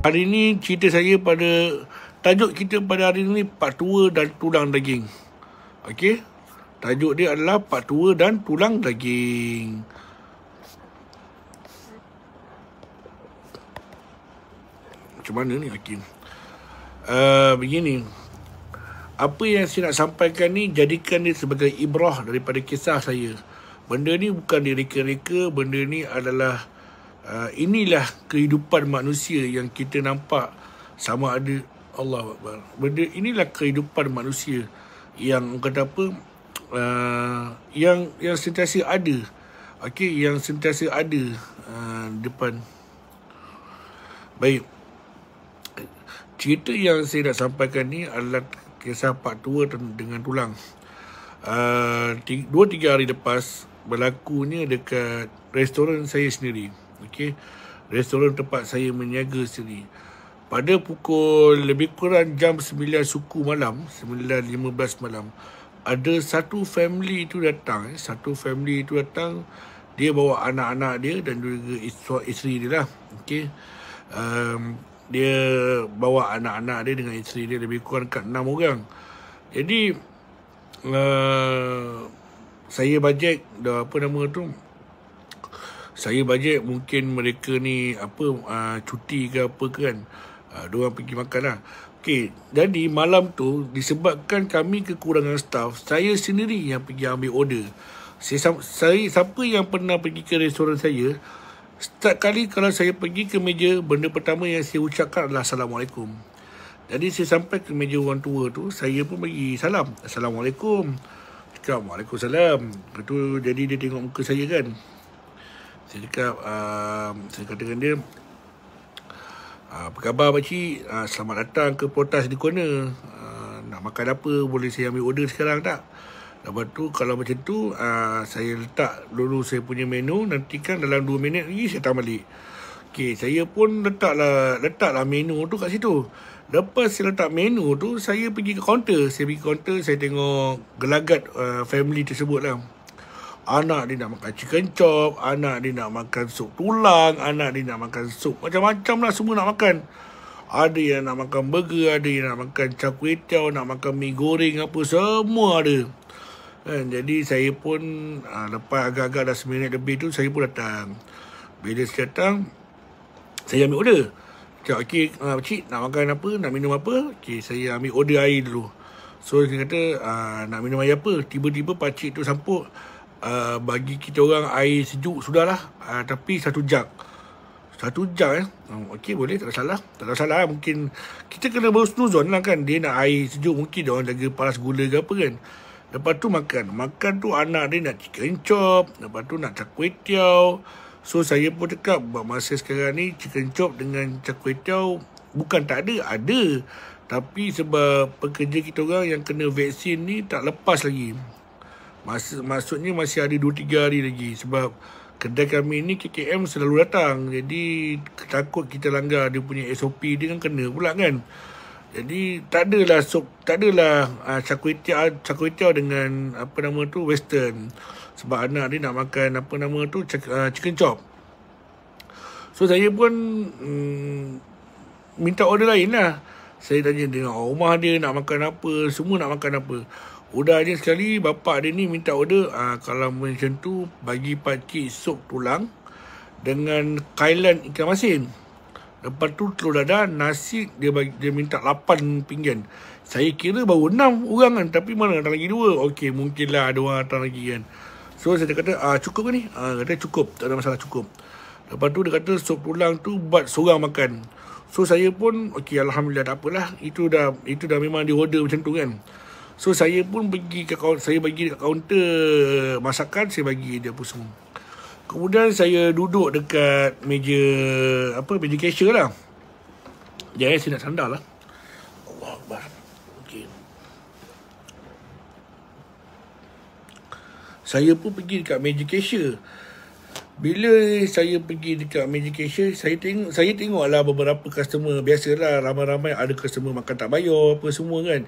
Hari ini cerita saya pada Tajuk kita pada hari ini Pak Tua dan Tulang Daging Okey Tajuk dia adalah Pak Tua dan Tulang Daging Macam mana ni Hakim uh, Begini apa yang saya nak sampaikan ni jadikan dia sebagai ibrah daripada kisah saya. Benda ni bukan direka-reka, benda ni adalah Uh, inilah kehidupan manusia yang kita nampak sama ada Allah Akbar. Benda inilah kehidupan manusia yang kata apa uh, yang yang sentiasa ada. Okey, yang sentiasa ada uh, depan. Baik. Cerita yang saya nak sampaikan ni adalah kisah pak tua dengan tulang. Uh, tiga, dua tiga hari lepas berlakunya dekat restoran saya sendiri. Okey. Restoran tempat saya meniaga sini Pada pukul lebih kurang jam 9 suku malam, 9.15 malam, ada satu family itu datang. Eh. Satu family itu datang, dia bawa anak-anak dia dan juga isteri dia lah. Okay. Um, dia bawa anak-anak dia dengan isteri dia lebih kurang dekat enam orang. Jadi, uh, saya bajet, apa nama tu, saya bajet mungkin mereka ni apa uh, cuti ke apa ke kan uh, dia pergi makan lah Okay, jadi malam tu disebabkan kami kekurangan staff, saya sendiri yang pergi ambil order. Saya, saya siapa yang pernah pergi ke restoran saya, setiap kali kalau saya pergi ke meja, benda pertama yang saya ucapkan adalah Assalamualaikum. Jadi saya sampai ke meja orang tua tu, saya pun bagi salam. Assalamualaikum. Assalamualaikum Waalaikumsalam. Lepas tu jadi dia tengok muka saya kan saya cakap uh, saya kata dengan dia uh, apa khabar pakcik uh, selamat datang ke potas di corner uh, nak makan apa boleh saya ambil order sekarang tak lepas tu kalau macam tu uh, saya letak dulu saya punya menu nanti kan dalam 2 minit lagi saya datang balik ok saya pun letak lah, letak lah menu tu kat situ Lepas saya letak menu tu, saya pergi ke kaunter. Saya pergi ke kaunter, saya tengok gelagat uh, family tersebut lah. Anak dia nak makan chicken chop Anak dia nak makan sup tulang Anak dia nak makan sup Macam-macam lah semua nak makan Ada yang nak makan burger Ada yang nak makan char kway Nak makan mie goreng apa Semua ada kan? Jadi saya pun ha, Lepas agak-agak dah seminit lebih tu Saya pun datang Bila saya datang Saya ambil order Cakap, okey, uh, cik nak makan apa, nak minum apa Okey, saya ambil order air dulu So, dia kata, uh, nak minum air apa Tiba-tiba pakcik tu sampuk uh, bagi kita orang air sejuk sudahlah uh, tapi satu jug satu jug eh oh, okey boleh tak ada salah tak ada salah mungkin kita kena bersnuzon lah kan dia nak air sejuk mungkin dia orang jaga paras gula ke apa kan lepas tu makan makan tu anak dia nak chicken chop lepas tu nak cakwe tiao so saya pun cakap buat masa sekarang ni chicken chop dengan cakwe tiao bukan tak ada ada tapi sebab pekerja kita orang yang kena vaksin ni tak lepas lagi Maksud, maksudnya masih ada 2-3 hari lagi sebab kedai kami ni KKM selalu datang. Jadi takut kita langgar dia punya SOP dia kan kena pula kan. Jadi tak adalah sup, tak adalah uh, ah, kuih dengan apa nama tu western. Sebab anak dia nak makan apa nama tu cak ah, chicken chop. So saya pun mm, minta order lain lah. Saya tanya dengan oh, rumah dia nak makan apa, semua nak makan apa. Udah ada sekali bapa dia ni minta order uh, kalau macam tu bagi pakcik sup tulang dengan kailan ikan masin. Lepas tu telur dadar, nasi dia bagi, dia minta 8 pinggan. Saya kira baru 6 orang kan tapi mana ada lagi 2. Okey mungkinlah ada orang datang lagi kan. So saya kata ah, cukup ke ni? Ah, kata cukup, tak ada masalah cukup. Lepas tu dia kata sup tulang tu buat seorang makan. So saya pun okey alhamdulillah tak apalah. Itu dah itu dah memang di order macam tu kan. So saya pun pergi ke kaunter, saya bagi dekat kaunter masakan, saya bagi dia apa semua. Kemudian saya duduk dekat meja apa meja cashier lah. Jangan saya nak sandal lah. Allah Akbar. Saya pun pergi dekat meja cashier. Bila saya pergi dekat meja cashier, saya tengok saya tengoklah beberapa customer biasalah ramai-ramai ada customer makan tak bayar apa semua kan.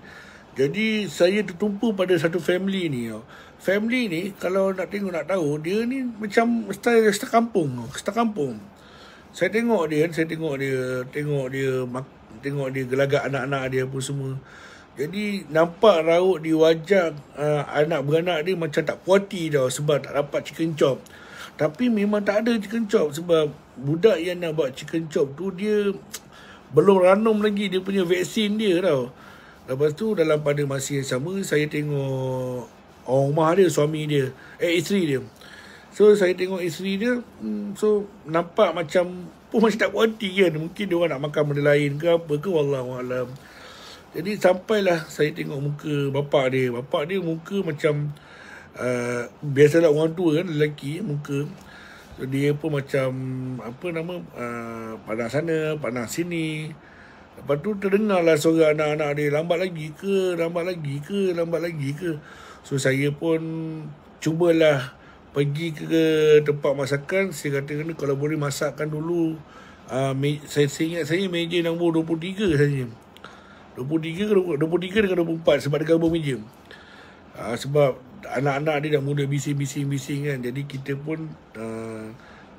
Jadi saya tertumpu pada satu family ni oh. Family ni kalau nak tengok nak tahu dia ni macam style setak kampung, oh. setak kampung. Saya tengok dia, saya tengok dia, tengok dia mak, tengok dia gelagat anak-anak dia pun semua. Jadi nampak raut di wajah uh, anak beranak dia macam tak puati tau sebab tak dapat chicken chop. Tapi memang tak ada chicken chop sebab budak yang nak buat chicken chop tu dia belum ranum lagi dia punya vaksin dia tau. Lepas tu dalam pada masa yang sama saya tengok orang rumah dia suami dia eh isteri dia. So saya tengok isteri dia hmm, so nampak macam pun macam tak berhenti kan mungkin dia orang nak makan benda lain ke apa ke wallahu alam. Jadi sampailah saya tengok muka bapak dia. Bapak dia muka macam uh, biasalah orang tua kan lelaki muka so, dia pun macam apa nama uh, pandang sana pandang sini Lepas tu terdengar lah suara anak-anak dia Lambat lagi ke, lambat lagi ke, lambat lagi ke So saya pun cubalah pergi ke tempat masakan Saya kata kena kalau boleh masakkan dulu uh, me- saya, saya ingat saya meja nombor 23 saja 23 ke 23 dengan 24 sebab dia gabung meja uh, Sebab anak-anak dia dah mula bising-bising-bising kan Jadi kita pun uh,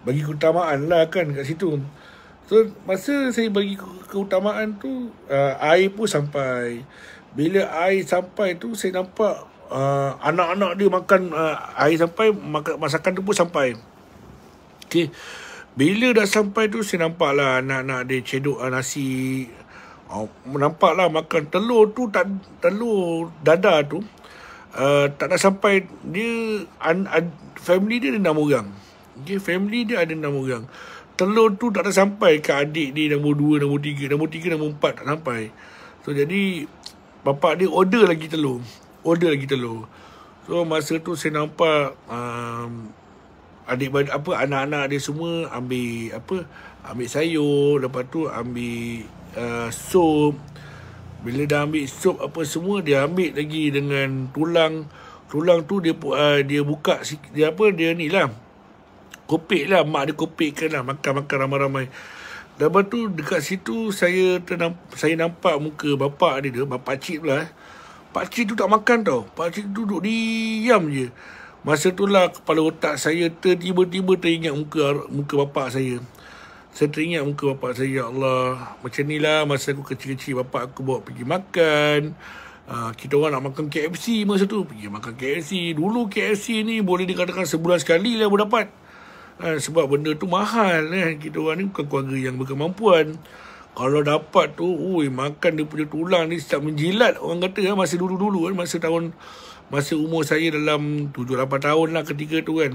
bagi keutamaan lah kan kat situ So masa saya bagi keutamaan tu uh, air pun sampai. Bila air sampai tu saya nampak uh, anak-anak dia makan uh, air sampai masakan tu pun sampai. Okay, Bila dah sampai tu saya nampaklah anak-anak dia cedok uh, nasi. Oh, nampaklah makan telur tu tak telur dada tu uh, tak nak sampai dia an, family dia ada enam orang. Okey, family dia ada enam orang telur tu tak ada sampai ke adik ni nombor 2, nombor 3, nombor tiga nombor 4 tak sampai. So jadi bapak dia order lagi telur. Order lagi telur. So masa tu saya nampak um, adik apa anak-anak dia semua ambil apa ambil sayur lepas tu ambil uh, sup bila dah ambil sup apa semua dia ambil lagi dengan tulang tulang tu dia uh, dia buka dia apa dia ni lah kopik lah mak dia kan lah makan-makan ramai-ramai lepas tu dekat situ saya ternamp- saya nampak muka bapak dia bapak cik pula eh. pak cik tu tak makan tau pak cik tu duduk diam je masa tu lah kepala otak saya tiba-tiba teringat muka muka bapak saya saya teringat muka bapak saya ya Allah macam ni lah masa aku kecil-kecil bapak aku bawa pergi makan Uh, kita orang nak makan KFC masa tu Pergi makan KFC Dulu KFC ni boleh dikatakan sebulan sekali lah Aku dapat ha, sebab benda tu mahal eh. kita orang ni bukan keluarga yang berkemampuan kalau dapat tu ui, makan dia punya tulang ni setiap menjilat orang kata ha, masa dulu-dulu kan masa tahun masa umur saya dalam 7-8 tahun lah ketika tu kan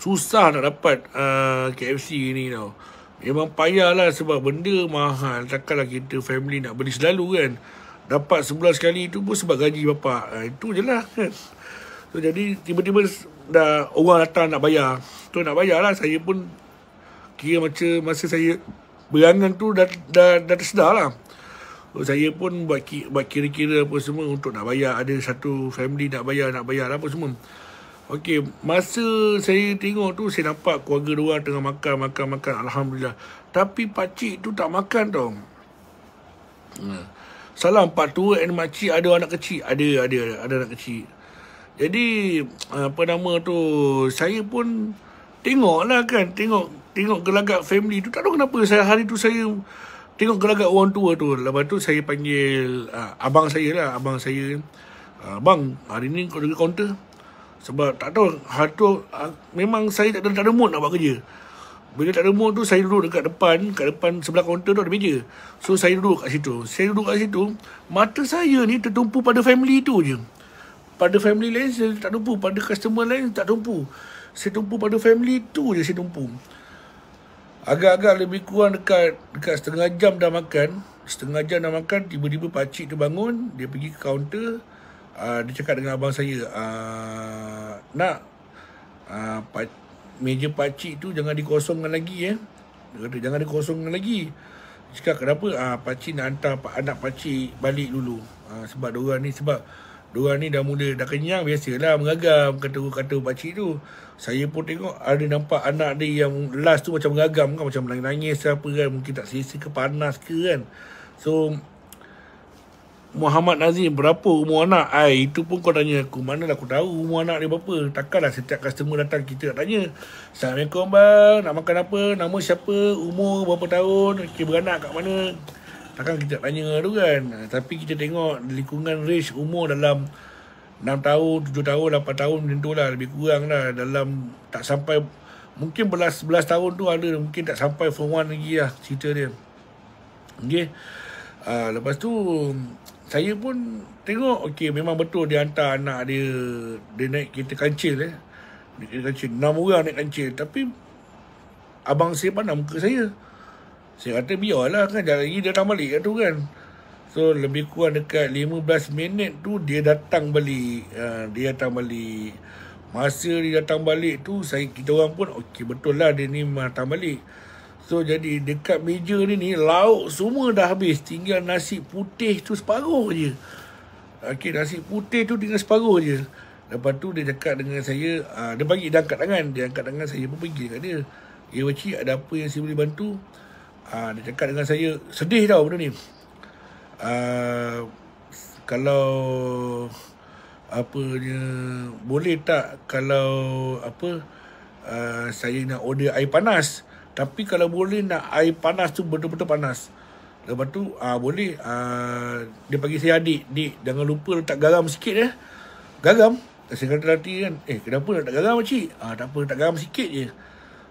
susah nak dapat uh, ha, KFC ni tau memang payahlah sebab benda mahal takkanlah kita family nak beli selalu kan dapat sebulan sekali tu pun sebab gaji bapak ha, itu je lah kan so, jadi tiba-tiba dah orang datang nak bayar tu nak bayar lah saya pun kira macam masa saya berangan tu dah, dah, dah tersedar lah so, saya pun buat, buat kira-kira apa semua untuk nak bayar ada satu family nak bayar nak bayar lah apa semua okey masa saya tengok tu saya nampak keluarga luar tengah makan makan makan Alhamdulillah tapi pakcik tu tak makan tau hmm. salam pak tua and makcik ada anak kecil ada ada ada, ada anak kecil jadi apa nama tu saya pun tengoklah kan tengok tengok gelagat family tu tak tahu kenapa saya hari tu saya tengok gelagat orang tua tu lepas tu saya panggil uh, abang saya lah abang saya ah, bang hari ni kau jaga kaunter sebab tak tahu hari tu, uh, memang saya tak ada, tak ada mood nak buat kerja bila tak ada mood tu saya duduk dekat depan kat depan sebelah kaunter tu ada meja so saya duduk kat situ saya duduk kat situ mata saya ni tertumpu pada family tu je pada family lain saya tak tumpu pada customer lain tak tumpu saya tumpu pada family tu je saya tumpu agak-agak lebih kurang dekat dekat setengah jam dah makan setengah jam dah makan tiba-tiba pakcik tu bangun dia pergi ke kaunter uh, dia cakap dengan abang saya uh, nak uh, ah, pa- meja pakcik tu jangan dikosongkan lagi ya. Eh. Dia kata jangan dikosongkan lagi. Dia cakap kenapa? Ah pakcik nak hantar anak pakcik balik dulu. Ah, sebab dua orang ni sebab Dua ni dah mula dah kenyang biasalah mengagam kata-kata pakcik tu. Saya pun tengok ada nampak anak dia yang last tu macam mengagam kan macam menangis-nangis apa kan mungkin tak selesa ke panas ke kan. So Muhammad Nazim berapa umur anak? Ai itu pun kau tanya aku. Manalah aku tahu umur anak dia berapa? Takkanlah setiap customer datang kita nak tanya. Assalamualaikum bang, nak makan apa? Nama siapa? Umur berapa tahun? kira beranak kat mana? takkan kita tanya tu kan ah, tapi kita tengok lingkungan range umur dalam 6 tahun, 7 tahun, 8 tahun macam tu lah lebih kurang lah dalam tak sampai mungkin belas-belas tahun tu ada mungkin tak sampai form 1 lagi lah cerita dia ok uh, ah, lepas tu saya pun tengok ok memang betul dia hantar anak dia dia naik kereta kancil eh naik kereta kancil 6 orang naik kancil tapi abang saya pandang muka saya saya kata biarlah kan Jangan lagi dia datang balik kat tu kan So lebih kurang dekat 15 minit tu Dia datang balik uh, Dia datang balik Masa dia datang balik tu saya Kita orang pun Okey betul lah dia ni datang balik So jadi dekat meja ni ni Lauk semua dah habis Tinggal nasi putih tu separuh je Okey nasi putih tu tinggal separuh je Lepas tu dia cakap dengan saya uh, Dia bagi dia angkat tangan Dia angkat tangan saya pun pergi dekat dia Ya pakcik ada apa yang saya boleh bantu Ah, dia cakap dengan saya sedih tau benda ni uh, kalau apanya boleh tak kalau apa uh, saya nak order air panas tapi kalau boleh nak air panas tu betul-betul panas lepas tu uh, boleh uh, dia bagi saya adik dik jangan lupa letak garam sikit ya eh. garam saya kata nanti kan eh kenapa letak garam cik ah uh, tak apa letak garam sikit je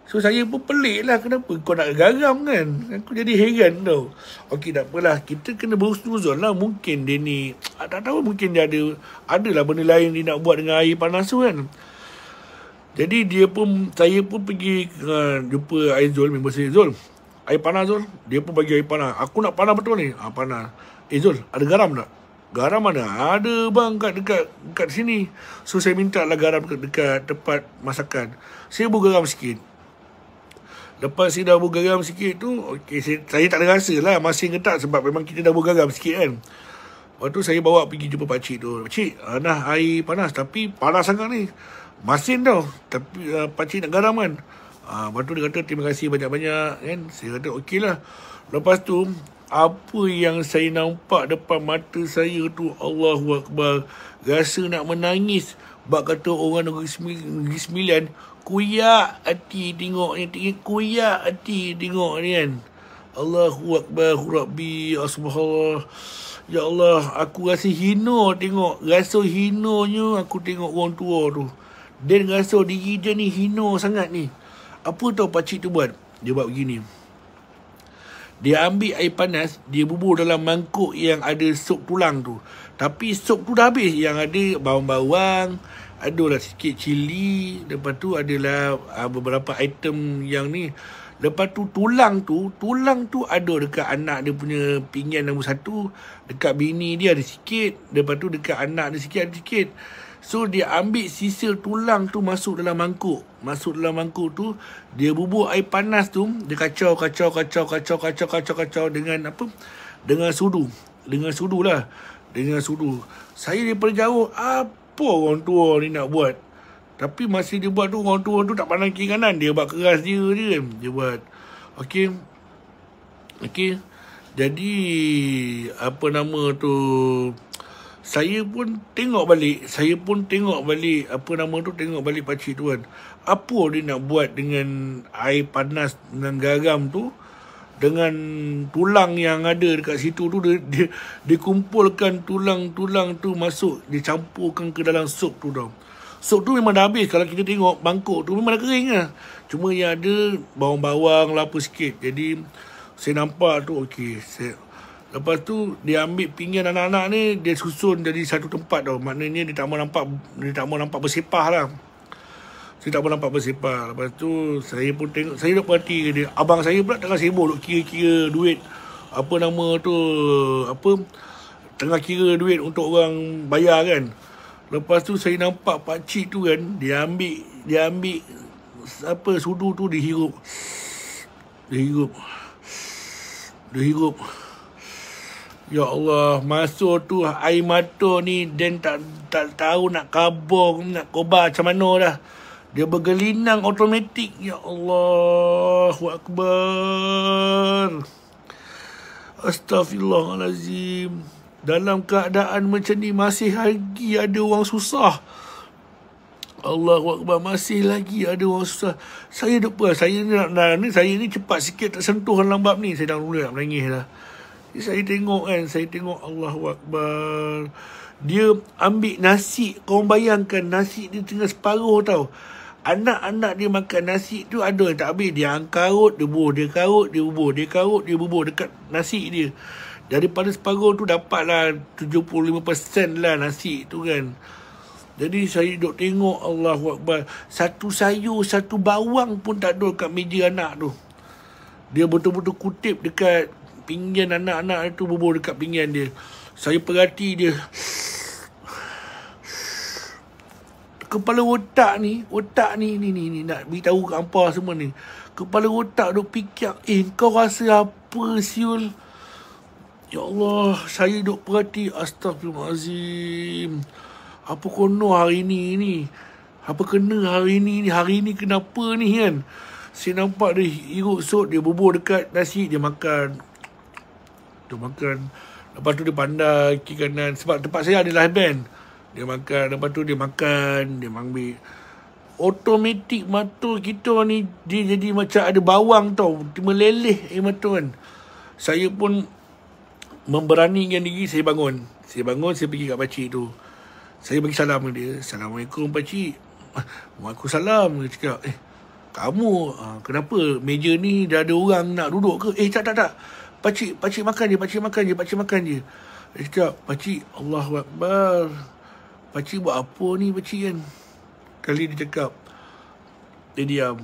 So saya pun pelik lah kenapa kau nak garam kan. Aku jadi heran tau. Okey tak apalah kita kena berusnuzon lah. Mungkin dia ni ah, tak tahu mungkin dia ada adalah benda lain dia nak buat dengan air panas tu kan. Jadi dia pun saya pun pergi uh, jumpa air Zul. Member saya Zul. Air panas Zul. Dia pun bagi air panas. Aku nak panas betul ni. Ah, panas. Eh Zul ada garam tak? Garam mana? Ada bang kat dekat dekat sini. So saya minta lah garam dekat, dekat tempat masakan. Saya buka garam sikit. Lepas saya dah bergaram sikit tu okay, saya, saya tak ada rasa lah Masih ketak sebab memang kita dah bergaram sikit kan Lepas tu saya bawa pergi jumpa pakcik tu Pakcik, nak air panas Tapi panas sangat ni Masin tau Tapi uh, eh, pakcik nak garam kan Ha, lepas tu dia kata terima kasih banyak-banyak kan. Saya kata okey lah. Lepas tu apa yang saya nampak depan mata saya tu Allahu Akbar. Rasa nak menangis. Sebab kata orang negeri sembilan kuyak hati tengok ni tinggi kuyak hati tengok ni kan Allahu akbar rabbi subhanallah ya Allah aku rasa hina tengok rasa hinanya aku tengok orang tua tu dan rasa diri dia ni hina sangat ni apa tau pakcik tu buat dia buat begini dia ambil air panas dia bubuh dalam mangkuk yang ada sup tulang tu tapi sup tu dah habis Yang ada bawang-bawang Adalah sikit cili Lepas tu adalah uh, beberapa item yang ni Lepas tu tulang tu Tulang tu ada dekat anak dia punya pinggan nombor satu Dekat bini dia ada sikit Lepas tu dekat anak dia sikit ada sikit So dia ambil sisa tulang tu masuk dalam mangkuk Masuk dalam mangkuk tu Dia bubuh air panas tu Dia kacau kacau kacau kacau kacau kacau, kacau Dengan apa Dengan sudu Dengan sudu lah dengan sudu. Saya daripada jauh, apa orang tua ni nak buat? Tapi masih dia buat tu, orang tua tu tak pandang kiri kanan. Dia buat keras dia je. Kan, dia buat. okay, okay, Jadi, apa nama tu... Saya pun tengok balik, saya pun tengok balik, apa nama tu, tengok balik pakcik tu kan. Apa dia nak buat dengan air panas dengan garam tu, uh, dengan tulang yang ada dekat situ tu dia, dia dikumpulkan tulang-tulang tu masuk dicampurkan ke dalam sup tu tau. Sup tu memang dah habis kalau kita tengok bangkok tu memang dah kering lah. Cuma yang ada bawang-bawang lah apa sikit. Jadi saya nampak tu ok. Saya... Lepas tu dia ambil pinggan anak-anak ni dia susun jadi satu tempat tau. Maknanya dia tak mahu nampak dia tak mau nampak bersepah lah saya tak pernah nampak bersepah lepas tu saya pun tengok saya nak perhati dia abang saya pula tengah sibuk duk kira-kira duit apa nama tu apa tengah kira duit untuk orang bayar kan lepas tu saya nampak pak cik tu kan dia ambil dia ambil apa sudu tu dihirup dihirup dihirup Ya Allah, masa tu air mata ni Dan tak, tak tahu nak kabur, nak kobar macam mana dah. Dia bergelinang otomatik Ya Allah. Akbar. Astaghfirullahalazim. Dalam keadaan macam ni masih lagi ada orang susah. Allah Akbar masih lagi ada orang susah. Saya depa saya ni nak nah, ni saya ni cepat sikit tak sentuh dalam bab ni. Saya dah mula nak menangis lah. Saya tengok kan, saya tengok Allah Akbar. Dia ambil nasi, kau bayangkan nasi dia tengah separuh tau anak-anak dia makan nasi tu ada tak habis dia angkarut dia bubur dia karut dia bubur dia karut dia bubur dekat nasi dia daripada separuh tu dapatlah 75% lah nasi tu kan jadi saya duduk tengok Allah Akbar Satu sayur, satu bawang pun tak ada kat meja anak tu Dia betul-betul kutip dekat pinggan anak-anak tu Bubur dekat pinggan dia Saya perhati dia kepala otak ni otak ni ni ni, ni nak beritahu ke apa semua ni kepala otak duk fikir eh kau rasa apa siul ya Allah saya duk perhati astagfirullahazim. apa kono hari ni ni apa kena hari ni ni hari ni kenapa ni kan saya nampak dia hirup sok dia bubur dekat nasi dia makan dia makan lepas tu dia pandai kiri kanan sebab tempat saya ada live band dia makan, lepas tu dia makan, dia ambil. Otomatik mata kita ni, dia jadi macam ada bawang tau. Dia meleleh air eh, mata kan. Saya pun memberanikan diri, saya bangun. Saya bangun, saya pergi kat pakcik tu. Saya bagi salam ke dia. Assalamualaikum pakcik. Waalaikumsalam. Dia cakap, eh, kamu ah, kenapa meja ni dah ada orang nak duduk ke? Eh, tak, tak, tak. Pakcik, pakcik makan je, pakcik makan je, pakcik makan je. Dia cakap, pakcik, Allahuakbar. Allahuakbar. Pakcik buat apa ni pakcik kan? Kali dia cakap. Dia diam.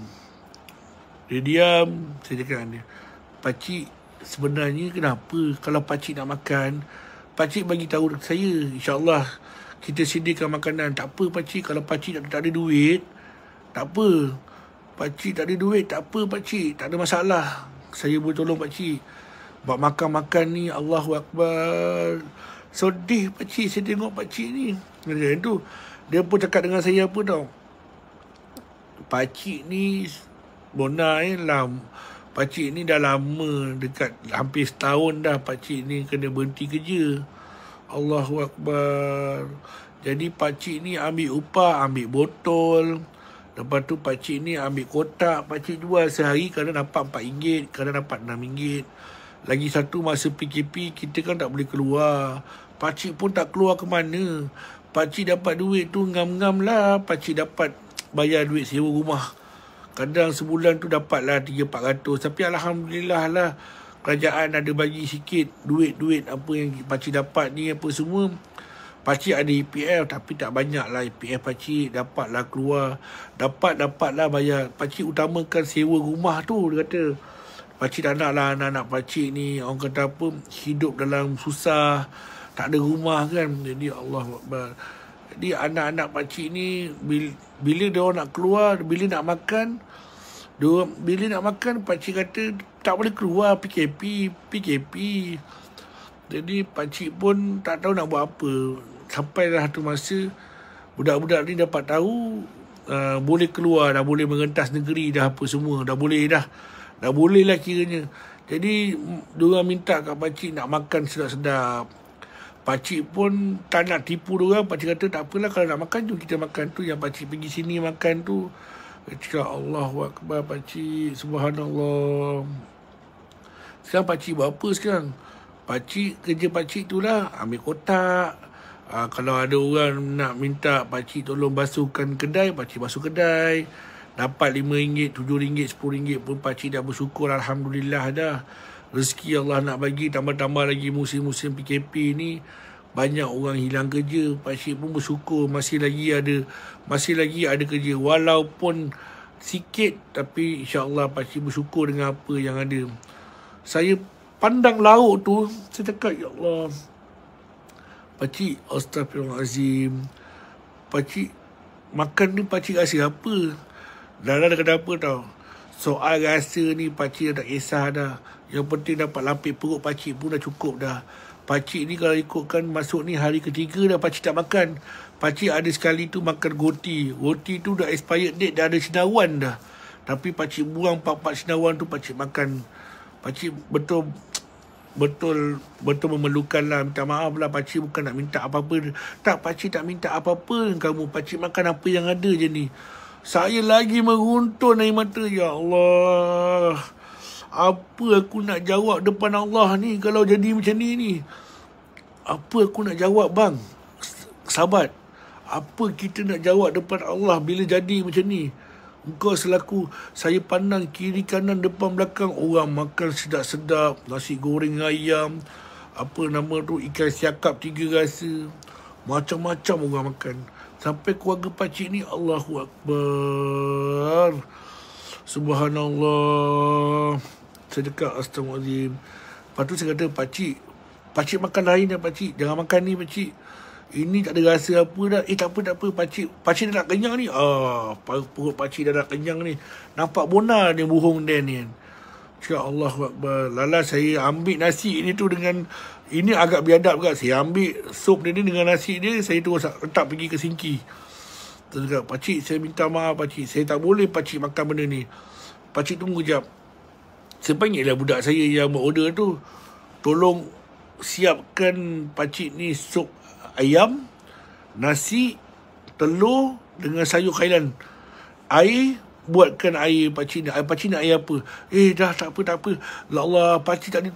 Dia diam. Saya cakap dengan dia. Pakcik sebenarnya kenapa kalau pakcik nak makan. Pakcik bagi tahu saya. InsyaAllah kita sediakan makanan. Tak apa pakcik kalau pakcik tak, tak ada duit. Tak apa. Pakcik tak ada duit. Tak apa pakcik. Tak ada masalah. Saya boleh tolong pakcik. Buat makan-makan ni Allahu Akbar. Sedih pakcik saya tengok pakcik ni. Macam tu Dia pun cakap dengan saya apa tau Pakcik ni Bona eh lah. Pakcik ni dah lama Dekat hampir setahun dah Pakcik ni kena berhenti kerja Allahu Akbar Jadi pakcik ni ambil upah Ambil botol Lepas tu pakcik ni ambil kotak Pakcik jual sehari kadang dapat RM4 Kadang dapat RM6 Lagi satu masa PKP Kita kan tak boleh keluar Pakcik pun tak keluar ke mana Pakcik dapat duit tu ngam-ngam lah. Pakcik dapat bayar duit sewa rumah. Kadang sebulan tu dapat lah 300-400. Tapi Alhamdulillah lah kerajaan ada bagi sikit duit-duit apa yang pakcik dapat ni apa semua. Pakcik ada EPF tapi tak banyak lah EPF pakcik dapat lah keluar. Dapat-dapat lah bayar. Pakcik utamakan sewa rumah tu dia kata. Pakcik tak nak lah anak-anak pakcik ni orang kata apa hidup dalam susah tak ada rumah kan jadi Allah jadi anak-anak pakcik ni bila, bila dia nak keluar bila nak makan dia, bila nak makan pakcik kata tak boleh keluar PKP PKP jadi pakcik pun tak tahu nak buat apa sampai dah satu masa budak-budak ni dapat tahu uh, boleh keluar dah boleh mengentas negeri dah apa semua dah boleh dah dah boleh lah kiranya jadi dia minta kat pakcik nak makan sedap-sedap Pakcik pun tak nak tipu dia orang. Pakcik kata tak apalah kalau nak makan tu kita makan tu. Yang pakcik pergi sini makan tu. Cakap Allahuakbar pakcik. Subhanallah. Sekarang pakcik buat apa sekarang? Pakcik kerja pakcik tu lah. Ambil kotak. Ha, kalau ada orang nak minta pakcik tolong basuhkan kedai, pakcik basuh kedai. Dapat RM5, RM7, RM10 pun pakcik dah bersyukur. Alhamdulillah dah rezeki Allah nak bagi tambah-tambah lagi musim-musim PKP ni banyak orang hilang kerja pakcik pun bersyukur masih lagi ada masih lagi ada kerja walaupun sikit tapi insya insyaAllah pakcik bersyukur dengan apa yang ada saya pandang laut tu saya cakap ya Allah pakcik astagfirullahaladzim pakcik makan ni pakcik rasa apa dah dah kenapa tau soal rasa ni pakcik tak kisah dah yang penting dapat lapik perut pakcik pun dah cukup dah. Pakcik ni kalau ikutkan masuk ni hari ketiga dah pakcik tak makan. Pakcik ada sekali tu makan goti. Goti tu dah expired date dah ada senawan dah. Tapi pakcik buang empat-empat senawan tu pakcik makan. Pakcik betul betul betul memerlukan lah minta maaf lah pakcik bukan nak minta apa-apa tak pakcik tak minta apa-apa kamu pakcik makan apa yang ada je ni saya lagi meruntun air mata ya Allah apa aku nak jawab depan Allah ni kalau jadi macam ni ni? Apa aku nak jawab bang? Sahabat, apa kita nak jawab depan Allah bila jadi macam ni? Engkau selaku saya pandang kiri kanan depan belakang orang makan sedap-sedap, nasi goreng ayam, apa nama tu ikan siakap tiga rasa. Macam-macam orang makan. Sampai keluarga pakcik ni Allahu Akbar. Subhanallah sedekah astagfirullahaladzim lepas tu saya kata pakcik pakcik makan lain dah pakcik jangan makan ni pakcik ini tak ada rasa apa dah eh tak apa tak apa pakcik pakcik dah nak kenyang ni ah oh, perut pakcik dah nak kenyang ni nampak bonar dia bohong dia ni Cakap Allah Lala saya ambil nasi ini tu dengan Ini agak biadab juga Saya ambil sup dia ni dengan nasi dia Saya tu letak pergi ke sinki Terus cakap Pakcik saya minta maaf pakcik Saya tak boleh pakcik makan benda ni Pakcik tunggu jap saya panggil lah budak saya yang buat order tu. Tolong siapkan pakcik ni sup ayam, nasi, telur dengan sayur kailan. Air, buatkan air pakcik nak. Pakcik nak air apa? Eh dah tak apa, tak apa. lah Allah, pakcik tak ada.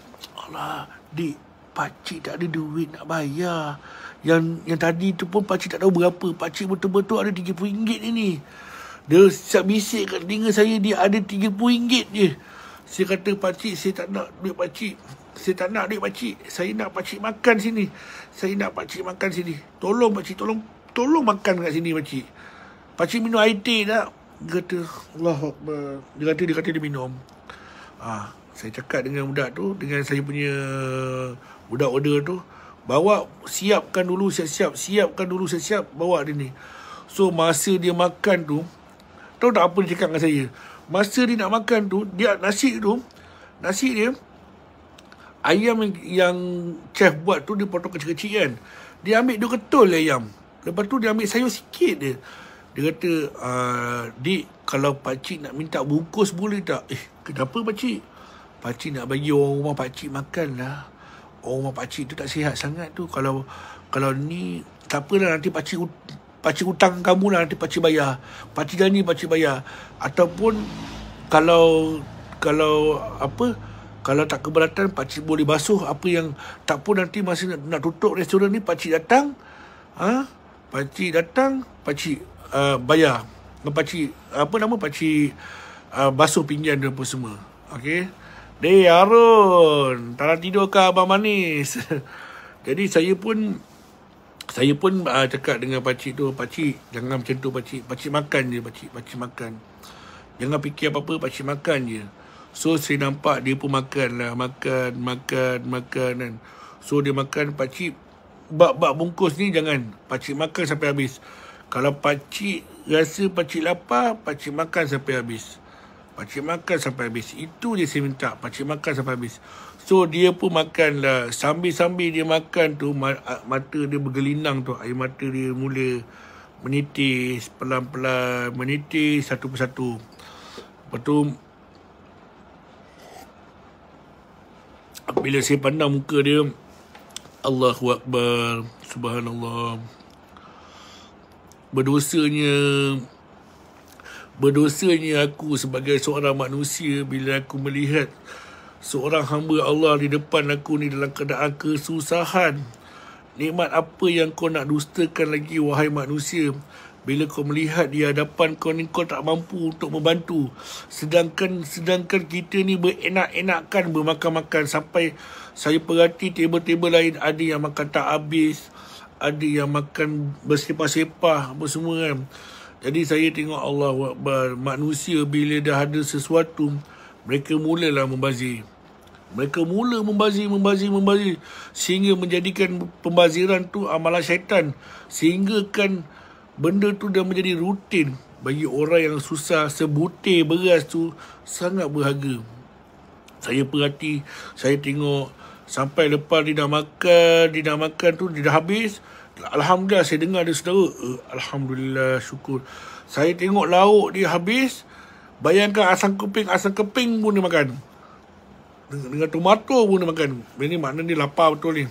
Allah, dik. Pakcik tak ada duit nak bayar. Yang yang tadi tu pun pakcik tak tahu berapa. Pakcik betul-betul ada RM30 ni ni. Dia siap bisik kat telinga saya dia ada RM30 je. Saya kata pakcik saya tak nak duit pakcik Saya tak nak duit pakcik Saya nak pakcik makan sini Saya nak pakcik makan sini Tolong pakcik tolong Tolong makan kat sini pakcik Pakcik minum air teh tak Dia kata Allah Dia kata dia kata dia minum Ah, ha, Saya cakap dengan budak tu Dengan saya punya Budak order tu Bawa siapkan dulu siap-siap Siapkan dulu siap-siap Bawa dia ni So masa dia makan tu Tahu tak apa dia cakap dengan saya masa dia nak makan tu dia nasi tu nasi dia ayam yang chef buat tu dia potong kecil-kecil kan dia ambil dia ketul ayam lepas tu dia ambil sayur sikit dia dia kata ah, dik kalau pakcik nak minta bungkus boleh tak eh kenapa pakcik pakcik nak bagi orang rumah pakcik makan lah orang rumah pakcik tu tak sihat sangat tu kalau kalau ni tak apalah nanti pakcik pakcik hutang kamu lah nanti pakcik bayar pakcik janji pakcik bayar ataupun kalau kalau apa kalau tak keberatan pakcik boleh basuh apa yang tak pun nanti masih nak, nak tutup restoran ni pakcik datang ha? pakcik datang pakcik uh, bayar pakcik apa nama pakcik uh, basuh pinjan dia apa semua okay, Dey Arun, tak nak tidur ke Abang Manis? Jadi saya pun saya pun uh, cakap dengan pakcik tu, pakcik jangan macam tu pakcik. Pakcik makan je pakcik, pakcik makan. Jangan fikir apa-apa, pakcik makan je. So saya nampak dia pun makan lah, makan, makan, makan kan. So dia makan, pakcik bak-bak bungkus ni jangan. Pakcik makan sampai habis. Kalau pakcik rasa pakcik lapar, pakcik makan sampai habis. Pakcik makan sampai habis. Itu dia saya minta. Pakcik makan sampai habis. So, dia pun makan lah. Sambil-sambil dia makan tu, mata dia bergelinang tu. Air mata dia mula menitis. Pelan-pelan menitis satu persatu. Lepas tu, bila saya pandang muka dia, Allahu Akbar, Subhanallah. Berdosanya, Berdosanya aku sebagai seorang manusia bila aku melihat seorang hamba Allah di depan aku ni dalam keadaan kesusahan. Nikmat apa yang kau nak dustakan lagi wahai manusia? Bila kau melihat di hadapan kau ni kau tak mampu untuk membantu. Sedangkan sedangkan kita ni berenak-enakkan bermakan-makan sampai saya perhati tiba-tiba lain ada yang makan tak habis. Ada yang makan bersepah-sepah apa semua kan. Jadi saya tengok Allah manusia bila dah ada sesuatu mereka mulalah membazir. Mereka mula membazir, membazir, membazir sehingga menjadikan pembaziran tu amalan syaitan sehingga kan benda tu dah menjadi rutin bagi orang yang susah sebutir beras tu sangat berharga. Saya perhati, saya tengok sampai lepas dia dah makan, dia dah makan tu dia dah habis, Alhamdulillah saya dengar dia saudara uh, Alhamdulillah syukur Saya tengok lauk dia habis Bayangkan asam keping Asam keping pun dia makan Dengan, dengan tomato pun dia makan Ini makna dia lapar betul ni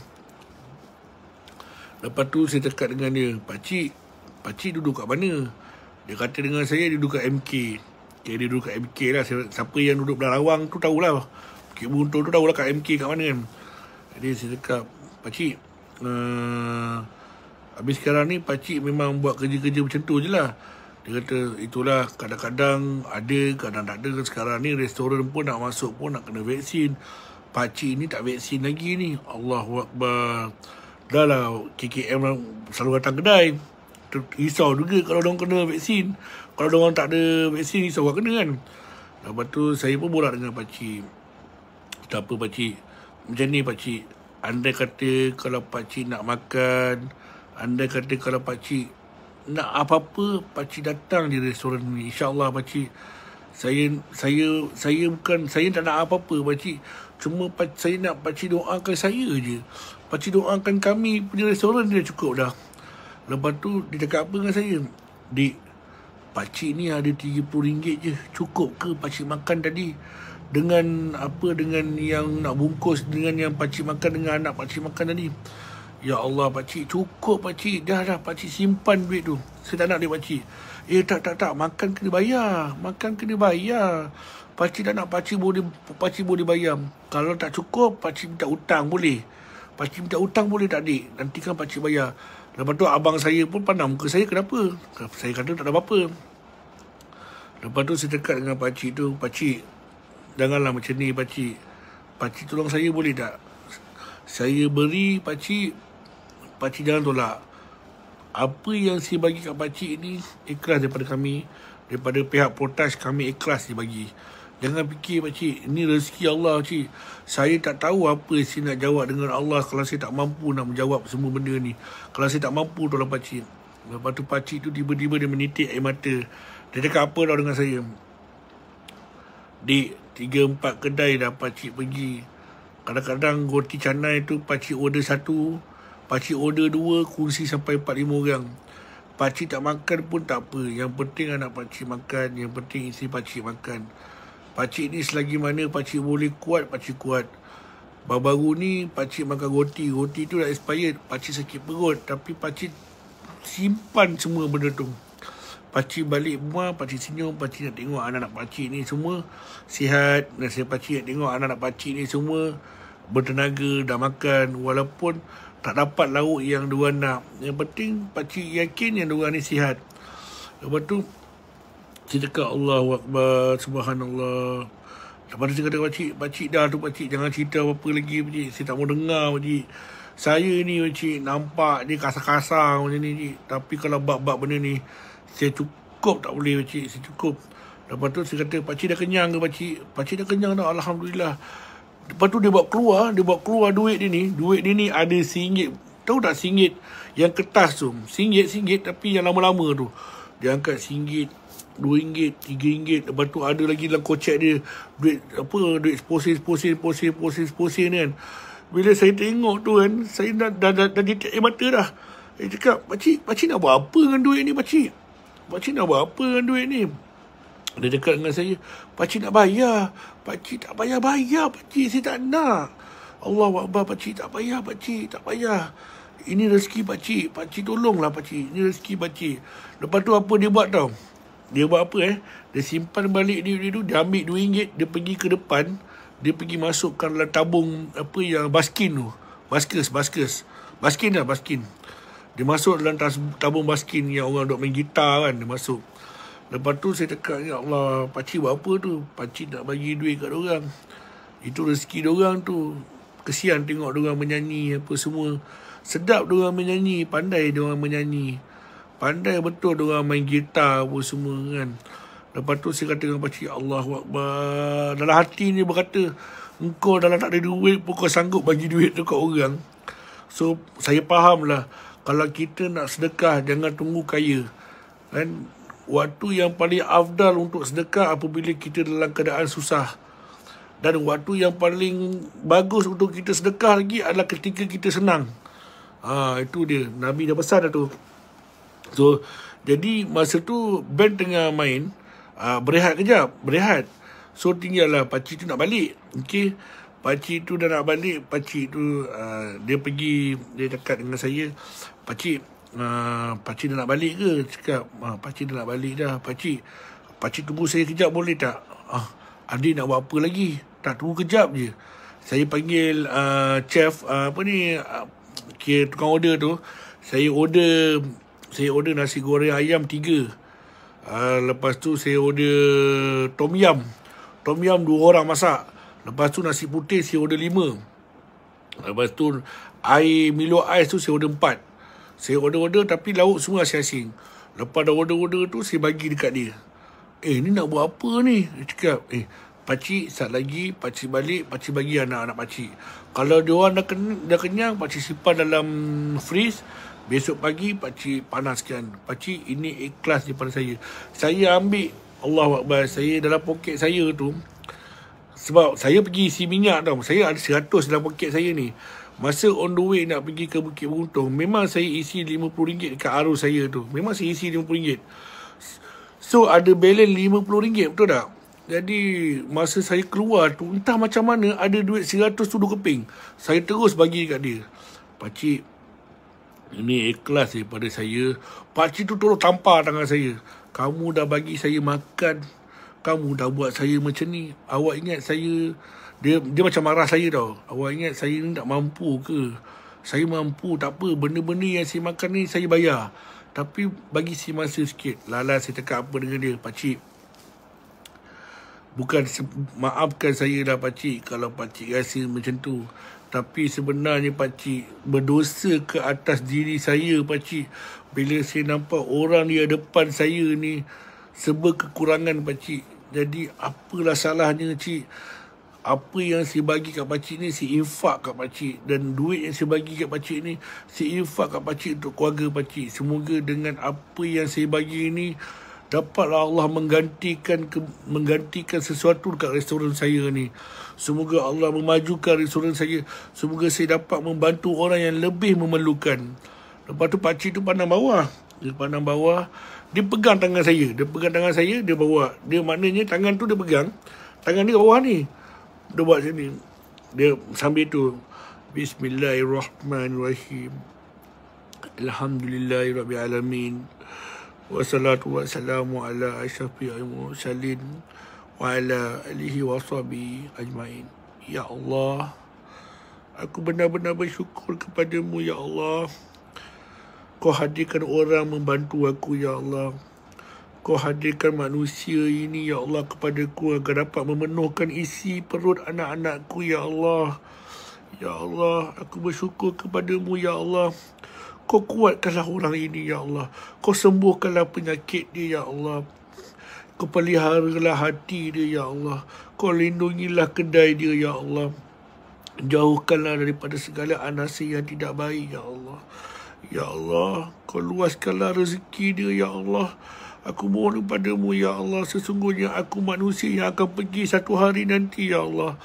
Lepas tu saya dekat dengan dia Pakcik Pakcik duduk kat mana Dia kata dengan saya Dia duduk kat MK okay, Dia duduk kat MK lah Siapa yang duduk belah rawang tu tahulah Pakcik Buntur tu tahulah kat MK kat mana kan Jadi saya dekat Pakcik uh, eh, Habis sekarang ni pakcik memang buat kerja-kerja macam tu je lah. Dia kata itulah kadang-kadang ada, kadang tak ada. Sekarang ni restoran pun nak masuk pun nak kena vaksin. Pakcik ni tak vaksin lagi ni. Allah Akbar. Dah lah KKM lah selalu datang kedai. Risau juga kalau orang kena vaksin. Kalau orang tak ada vaksin, risau orang kena kan. Lepas tu saya pun borak dengan pakcik. Tak apa pakcik. Macam ni pakcik. Andai kata kalau pakcik nak makan... Anda kata kalau pakcik nak apa-apa, pakcik datang di restoran ni. InsyaAllah pakcik, saya saya saya bukan, saya tak nak apa-apa pakcik. Cuma pakcik, saya nak pakcik doakan saya je. Pakcik doakan kami punya restoran dia cukup dah. Lepas tu dia cakap apa dengan saya? Dik, pakcik ni ada RM30 je. Cukup ke pakcik makan tadi? Dengan apa, dengan yang nak bungkus, dengan yang pakcik makan, dengan anak pakcik makan tadi. Ya Allah pakcik cukup pakcik Dah dah pakcik simpan duit tu Saya tak nak duit pakcik Eh tak tak tak makan kena bayar Makan kena bayar Pakcik tak nak pakcik boleh, pakcik boleh bayar Kalau tak cukup pakcik minta hutang boleh Pakcik minta hutang boleh tak adik Nanti kan pakcik bayar Lepas tu abang saya pun pandang muka saya kenapa Saya kata tak ada apa-apa Lepas tu saya dekat dengan pakcik tu Pakcik janganlah macam ni pakcik Pakcik tolong saya boleh tak saya beri pakcik pakcik jangan tolak apa yang saya bagi kat pakcik ni ikhlas daripada kami daripada pihak potash kami ikhlas dia bagi jangan fikir pakcik ini rezeki Allah cik saya tak tahu apa yang saya nak jawab dengan Allah kalau saya tak mampu nak menjawab semua benda ni kalau saya tak mampu tolong pakcik lepas tu pakcik tu tiba-tiba dia menitik air mata dia cakap apa tau dengan saya dik tiga empat kedai dah pakcik pergi kadang-kadang goti canai tu pakcik order satu Pakcik order dua kursi sampai empat lima orang. Pakcik tak makan pun tak apa. Yang penting anak pakcik makan. Yang penting isteri pakcik makan. Pakcik ni selagi mana pakcik boleh kuat, pakcik kuat. Baru-baru ni pakcik makan roti. Roti tu dah expired. Pakcik sakit perut. Tapi pakcik simpan semua benda tu. Pakcik balik rumah, pakcik senyum, pakcik nak tengok anak-anak pakcik ni semua sihat. Nasib pakcik nak tengok anak-anak pakcik ni semua bertenaga, dah makan. Walaupun tak dapat lauk yang dua nak. Yang penting pakcik yakin yang dua ni sihat. Lepas tu, sedekah Allah Akbar, Subhanallah. Lepas tu kata pakcik, pakcik dah tu pakcik, jangan cerita apa-apa lagi pakcik. Saya tak mau dengar pakcik. Saya ni pakcik nampak dia kasar-kasar macam ni pakcik. Tapi kalau bab-bab benda ni, saya cukup tak boleh pakcik, saya cukup. Lepas tu saya kata, pakcik dah kenyang ke pakcik? Pakcik dah kenyang dah, Alhamdulillah. Lepas tu dia buat keluar, dia buat keluar duit dia ni. Duit dia ni ada singgit. Tahu tak singgit yang kertas tu? Singgit-singgit tapi yang lama-lama tu. Dia angkat singgit, dua ringgit, tiga ringgit. Lepas tu ada lagi dalam kocek dia duit apa, duit sposin, sposin, sposin, sposin, sposin ni kan. Bila saya tengok tu kan, saya dah, dah, dah, dah, dah air mata dah. Saya cakap, pakcik, pakcik nak buat apa dengan duit ni pakcik? Pakcik nak buat apa dengan duit ni? Dia dekat dengan saya Pakcik nak bayar Pakcik tak bayar Bayar pakcik Saya tak nak Allah wabar pakcik Tak bayar pakcik Tak bayar Ini rezeki pakcik Pakcik tolonglah pakcik Ini rezeki pakcik Lepas tu apa dia buat tau Dia buat apa eh Dia simpan balik duit dia tu Dia ambil RM2 Dia pergi ke depan Dia pergi masukkan dalam tabung Apa yang Baskin tu baskus, baskus, Baskin lah Baskin Dia masuk dalam tabung Baskin Yang orang duk main gitar kan Dia masuk Lepas tu saya cakap Ya Allah Pakcik buat apa tu Pakcik nak bagi duit kat orang Itu rezeki orang tu Kesian tengok orang menyanyi Apa semua Sedap orang menyanyi Pandai orang menyanyi Pandai betul orang main gitar Apa semua kan Lepas tu saya kata dengan pakcik Allah Akbar Dalam hati ni berkata Engkau dalam tak ada duit pun kau sanggup bagi duit tu kat orang So saya faham lah Kalau kita nak sedekah Jangan tunggu kaya Kan waktu yang paling afdal untuk sedekah apabila kita dalam keadaan susah dan waktu yang paling bagus untuk kita sedekah lagi adalah ketika kita senang. Ha, itu dia. Nabi dah besar dah tu. So, jadi masa tu band tengah main, ha, berehat kejap, berehat. So, lah. pakcik tu nak balik. Okay. Pakcik tu dah nak balik, pakcik tu ha, dia pergi, dia dekat dengan saya. Pakcik, uh, Pakcik dah nak balik ke Cakap uh, Pakcik dah nak balik dah Pakcik Pakcik tunggu saya kejap boleh tak uh, Adik nak buat apa lagi Tak tunggu kejap je Saya panggil uh, Chef uh, Apa ni uh, tukang order tu Saya order Saya order nasi goreng ayam tiga uh, Lepas tu saya order Tom yam Tom yam dua orang masak Lepas tu nasi putih saya order lima Lepas tu air Milo ais tu saya order empat saya order-order tapi lauk semua asing-asing. Lepas dah order-order tu saya bagi dekat dia. Eh ni nak buat apa ni? Dia cakap eh pakcik sat lagi pakcik balik pakcik bagi anak-anak pakcik. Kalau dia orang dah, ken- dah kenyang pakcik simpan dalam freeze. Besok pagi pakcik panaskan. Pakcik ini ikhlas daripada saya. Saya ambil Allah Akbar saya dalam poket saya tu. Sebab saya pergi isi minyak tau. Saya ada 100 dalam poket saya ni. Masa on the way nak pergi ke Bukit Beruntung Memang saya isi RM50 dekat arus saya tu Memang saya isi RM50 So ada balance RM50 betul tak? Jadi masa saya keluar tu Entah macam mana ada duit RM100 tu dua keping Saya terus bagi dekat dia Pakcik Ini ikhlas daripada saya Pakcik tu tolong tampar tangan saya Kamu dah bagi saya makan Kamu dah buat saya macam ni Awak ingat saya dia dia macam marah saya tau. Awak ingat saya ni tak mampu ke? Saya mampu tak apa. Benda-benda yang saya makan ni saya bayar. Tapi bagi si masa sikit. Lala saya cakap apa dengan dia. Pakcik. Bukan maafkan saya lah pakcik. Kalau pakcik rasa macam tu. Tapi sebenarnya pakcik berdosa ke atas diri saya pakcik. Bila saya nampak orang di depan saya ni. Sebab kekurangan pakcik. Jadi apalah salahnya cik apa yang saya bagi kat pakcik ni si infak kat pakcik dan duit yang saya bagi kat pakcik ni si infak kat pakcik untuk keluarga pakcik semoga dengan apa yang saya bagi ni dapatlah Allah menggantikan ke, menggantikan sesuatu dekat restoran saya ni semoga Allah memajukan restoran saya semoga saya dapat membantu orang yang lebih memerlukan lepas tu pakcik tu pandang bawah dia pandang bawah dia pegang tangan saya dia pegang tangan saya dia bawa dia maknanya tangan tu dia pegang tangan dia bawah ni dia buat sini dia sambil tu bismillahirrahmanirrahim alhamdulillahirabbil alamin wassalatu wassalamu ala asyrafil mursalin wa ala alihi washabi ajmain ya allah aku benar-benar bersyukur kepadamu ya allah kau hadirkan orang membantu aku ya allah kau hadirkan manusia ini, Ya Allah, kepada ku agar dapat memenuhkan isi perut anak-anakku, Ya Allah. Ya Allah, aku bersyukur kepadamu, Ya Allah. Kau kuatkanlah orang ini, Ya Allah. Kau sembuhkanlah penyakit dia, Ya Allah. Kau peliharalah hati dia, Ya Allah. Kau lindungilah kedai dia, Ya Allah. Jauhkanlah daripada segala anasir yang tidak baik, Ya Allah. Ya Allah, kau luaskanlah rezeki dia, Ya Allah. Ya Allah. Aku mohon kepadamu, Ya Allah, sesungguhnya aku manusia yang akan pergi satu hari nanti, Ya Allah.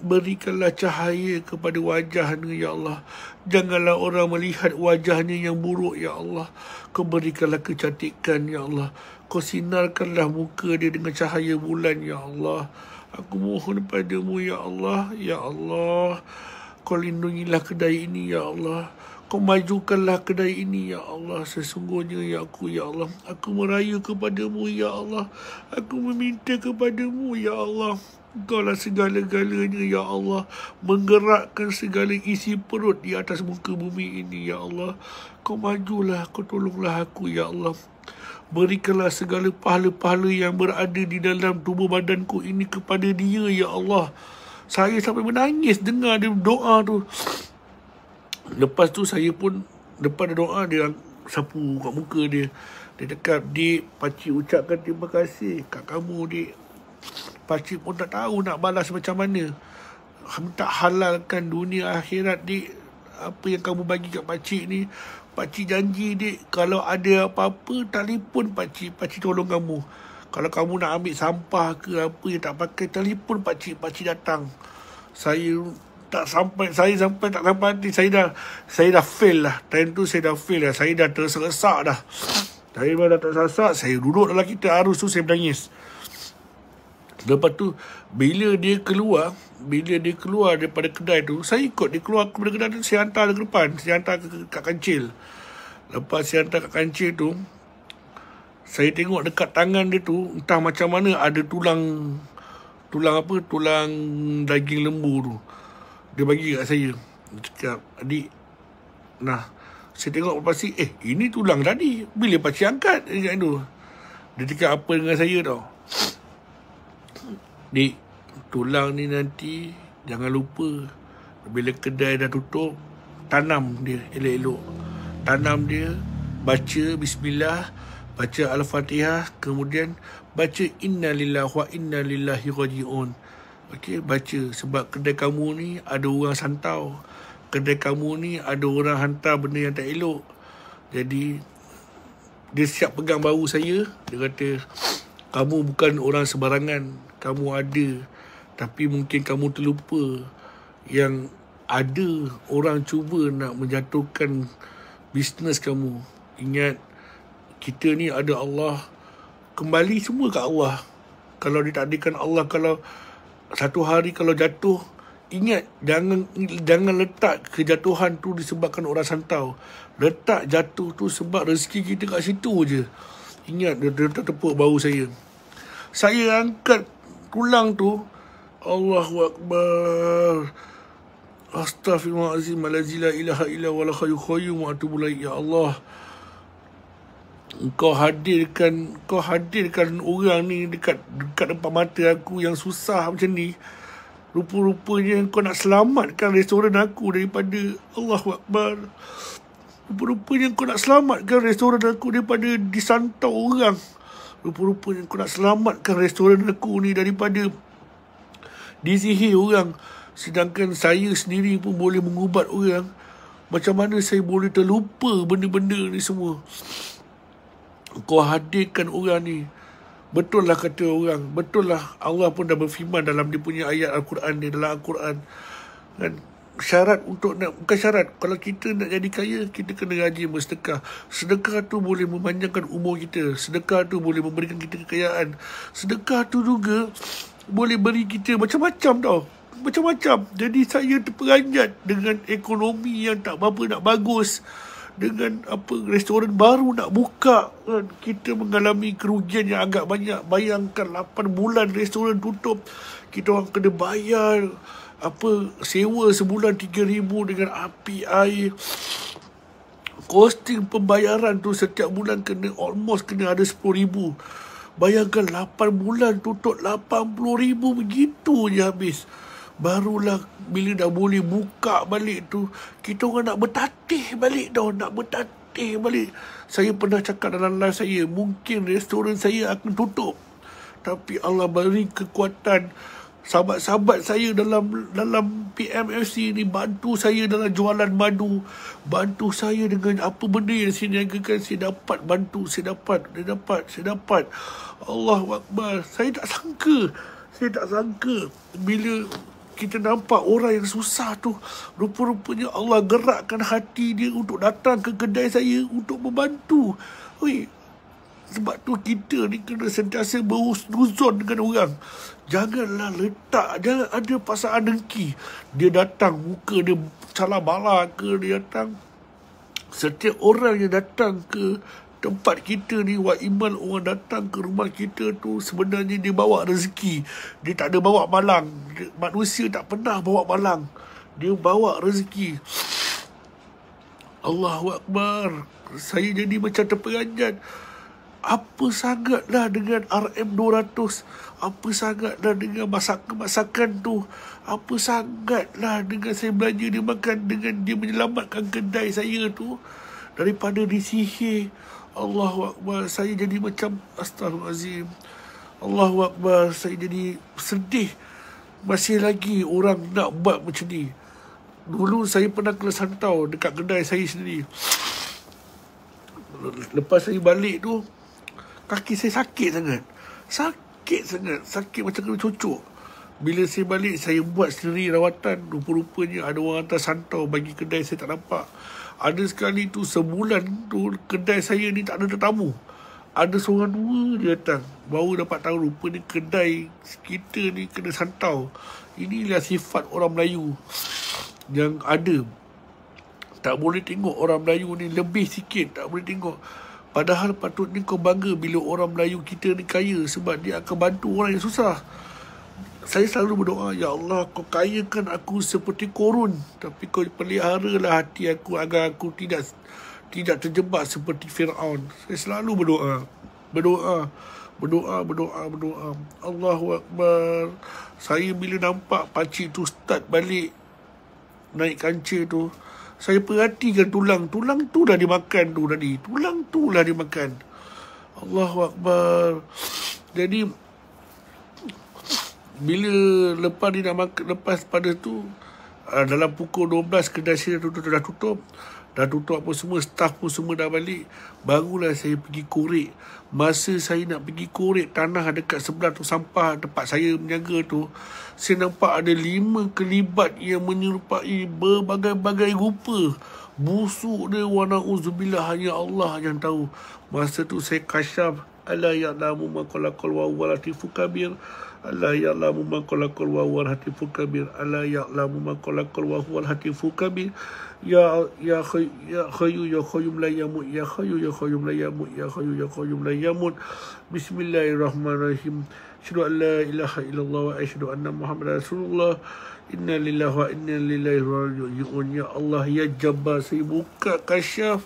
Berikanlah cahaya kepada wajahnya, Ya Allah. Janganlah orang melihat wajahnya yang buruk, Ya Allah. Kau berikanlah kecantikan, Ya Allah. Kau sinarkanlah muka dia dengan cahaya bulan, Ya Allah. Aku mohon kepadaMu Ya Allah, Ya Allah. Kau lindungilah kedai ini, Ya Allah. Kau majukanlah kedai ini, Ya Allah. Sesungguhnya, Ya Aku, Ya Allah. Aku merayu kepadamu, Ya Allah. Aku meminta kepadamu, Ya Allah. Engkau lah segala-galanya, Ya Allah. Menggerakkan segala isi perut di atas muka bumi ini, Ya Allah. Kau majulah, kau tolonglah aku, Ya Allah. Berikanlah segala pahala-pahala yang berada di dalam tubuh badanku ini kepada dia, Ya Allah. Saya sampai menangis dengar dia doa tu. Lepas tu saya pun depan dia doa dia sapu kat muka dia. Dia dekat di pacik ucapkan terima kasih kat kamu dik. Pacik pun tak tahu nak balas macam mana. Kamu tak halalkan dunia akhirat dik. Apa yang kamu bagi kat pacik ni. Pakcik janji dik kalau ada apa-apa telefon pakcik, pakcik tolong kamu. Kalau kamu nak ambil sampah ke apa yang tak pakai telefon pakcik, pakcik datang. Saya tak sampai saya sampai tak sampai hati saya dah saya dah fail lah time tu saya dah fail lah saya dah terseresak dah saya memang dah tak saya duduk dalam kita arus tu saya menangis lepas tu bila dia keluar bila dia keluar daripada kedai tu saya ikut dia keluar daripada kedai tu saya hantar ke depan saya hantar ke, ke, ke kat kancil lepas saya hantar kat kancil tu saya tengok dekat tangan dia tu entah macam mana ada tulang tulang apa tulang daging lembu tu dia bagi kat saya Dia cakap Adik Nah Saya tengok pakcik Eh ini tulang tadi Bila pakcik angkat Dia cakap tu Dia cakap apa dengan saya tau Dik Tulang ni nanti Jangan lupa Bila kedai dah tutup Tanam dia Elok-elok Tanam dia Baca Bismillah Baca Al-Fatihah Kemudian Baca Inna lillahi wa inna lillahi raji'un Okey, baca sebab kedai kamu ni ada orang santau. Kedai kamu ni ada orang hantar benda yang tak elok. Jadi dia siap pegang bahu saya, dia kata kamu bukan orang sebarangan, kamu ada tapi mungkin kamu terlupa yang ada orang cuba nak menjatuhkan bisnes kamu. Ingat kita ni ada Allah. Kembali semua ke Allah. Kalau ditakdirkan Allah kalau satu hari kalau jatuh ingat jangan jangan letak kejatuhan tu disebabkan orang santau letak jatuh tu sebab rezeki kita kat situ je ingat dia, dia tepuk bau saya saya angkat tulang tu Allahu Akbar Astaghfirullahaladzim Malazila ilaha illa walakhayu khayu Wa atubulai Ya Allah kau hadirkan kau hadirkan orang ni dekat dekat depan mata aku yang susah macam ni rupa-rupanya kau nak selamatkan restoran aku daripada Allahu Akbar rupa-rupanya kau nak selamatkan restoran aku daripada disantau orang rupa-rupanya kau nak selamatkan restoran aku ni daripada dizihir orang sedangkan saya sendiri pun boleh mengubat orang macam mana saya boleh terlupa benda-benda ni semua kau hadirkan orang ni Betul lah kata orang Betul lah Allah pun dah berfirman dalam dia punya ayat Al-Quran ni Dalam Al-Quran Dan syarat untuk nak Bukan syarat Kalau kita nak jadi kaya Kita kena rajin bersedekah Sedekah tu boleh memanjangkan umur kita Sedekah tu boleh memberikan kita kekayaan Sedekah tu juga Boleh beri kita macam-macam tau Macam-macam Jadi saya terperanjat dengan ekonomi yang tak berapa nak Bagus dengan apa restoran baru nak buka kan kita mengalami kerugian yang agak banyak bayangkan 8 bulan restoran tutup kita orang kena bayar apa sewa sebulan 3000 dengan api air costing pembayaran tu setiap bulan kena almost kena ada 10000 bayangkan 8 bulan tutup ribu begitu je habis Barulah bila dah boleh buka balik tu, kita orang nak bertatih balik dah, nak bertatih balik. Saya pernah cakap dalam live saya, mungkin restoran saya akan tutup. Tapi Allah beri kekuatan sahabat-sahabat saya dalam dalam PMFC ni bantu saya dalam jualan madu, bantu saya dengan apa benda yang saya niagakan, saya dapat bantu, saya dapat, saya dapat, saya dapat. Allah wakbar. saya tak sangka saya tak sangka bila kita nampak orang yang susah tu rupa-rupanya Allah gerakkan hati dia untuk datang ke kedai saya untuk membantu Ui, sebab tu kita ni kena sentiasa berusnuzon dengan orang janganlah letak jangan ada pasangan dengki dia datang muka dia calabala ke dia datang setiap orang yang datang ke tempat kita ni wa iman orang datang ke rumah kita tu sebenarnya dia bawa rezeki dia tak ada bawa malang manusia tak pernah bawa malang dia bawa rezeki Allahu Akbar saya jadi macam terperanjat apa sangatlah dengan RM200 apa sangatlah dengan masakan-masakan tu apa sangatlah dengan saya belanja dia makan dengan dia menyelamatkan kedai saya tu daripada disihir Allahu Akbar saya jadi macam Astagfirullahaladzim Allahu Akbar saya jadi sedih masih lagi orang nak buat macam ni dulu saya pernah kena santau dekat kedai saya sendiri lepas saya balik tu kaki saya sakit sangat sakit sangat sakit macam kena cucuk bila saya balik saya buat sendiri rawatan rupa-rupanya ada orang hantar santau bagi kedai saya tak nampak ada sekali tu sebulan tu kedai saya ni tak ada tetamu. Ada seorang dua dia datang. Baru dapat tahu rupa ni kedai kita ni kena santau. Inilah sifat orang Melayu yang ada. Tak boleh tengok orang Melayu ni lebih sikit. Tak boleh tengok. Padahal patutnya kau bangga bila orang Melayu kita ni kaya sebab dia akan bantu orang yang susah saya selalu berdoa, Ya Allah, kau kayakan aku seperti korun. Tapi kau pelihara lah hati aku agar aku tidak tidak terjebak seperti Fir'aun. Saya selalu berdoa. Berdoa. Berdoa, berdoa, berdoa. Allahu Akbar. Saya bila nampak pakcik tu start balik naik kancil tu, saya perhatikan tulang. Tulang tu dah dimakan tu tadi. Tulang tu lah dimakan. Allahu Akbar. Jadi, bila lepas ni nak makan, lepas pada tu uh, dalam pukul 12 kedai sini tu dah tutup dah tutup apa semua staff pun semua dah balik barulah saya pergi korek masa saya nak pergi korek tanah dekat sebelah tu sampah tempat saya menjaga tu saya nampak ada lima kelibat yang menyerupai berbagai-bagai rupa busuk dia warna uzubillah hanya Allah yang tahu masa tu saya kasyaf ala ya'lamu maqalaqal wa huwa latifu kabir Ala ya'lamu man qalaqal wa huwa al-hatifu kabir. Ala ya'lamu man qalaqal wa huwa al-hatifu kabir. Ya ya khay ya khayu ya khayum la Mu ya khayu ya khayum la Mu ya khayu ya khayum la yamut. Bismillahirrahmanirrahim. Syahdu an la ilaha illallah wa asyhadu anna Muhammadar Rasulullah. Inna lillahi wa inna lillahi raji'un. Ya Allah, ya Jabbar, saya buka kasyaf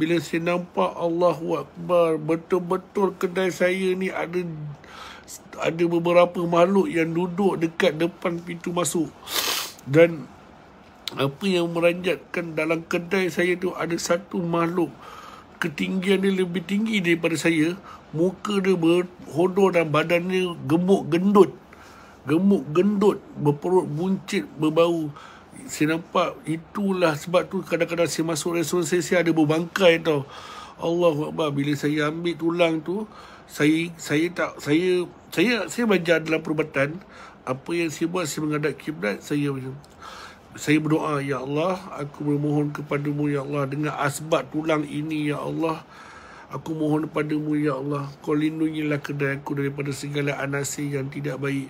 bila saya nampak Allahu Akbar, betul-betul kedai saya ni ada ada beberapa makhluk yang duduk dekat depan pintu masuk. Dan apa yang meranjatkan dalam kedai saya tu ada satu makhluk ketinggian dia lebih tinggi daripada saya muka dia berhodor dan badannya gemuk gendut gemuk gendut berperut buncit berbau saya nampak itulah sebab tu kadang-kadang saya masuk restoran saya, saya ada berbangkai tau Allah Akbar bila saya ambil tulang tu saya saya tak saya saya saya belajar dalam perubatan apa yang saya buat saya menghadap kiblat saya macam saya berdoa ya Allah aku memohon kepadamu ya Allah dengan asbab tulang ini ya Allah Aku mohon padamu ya Allah Kau lindungilah kedai aku daripada segala anasi yang tidak baik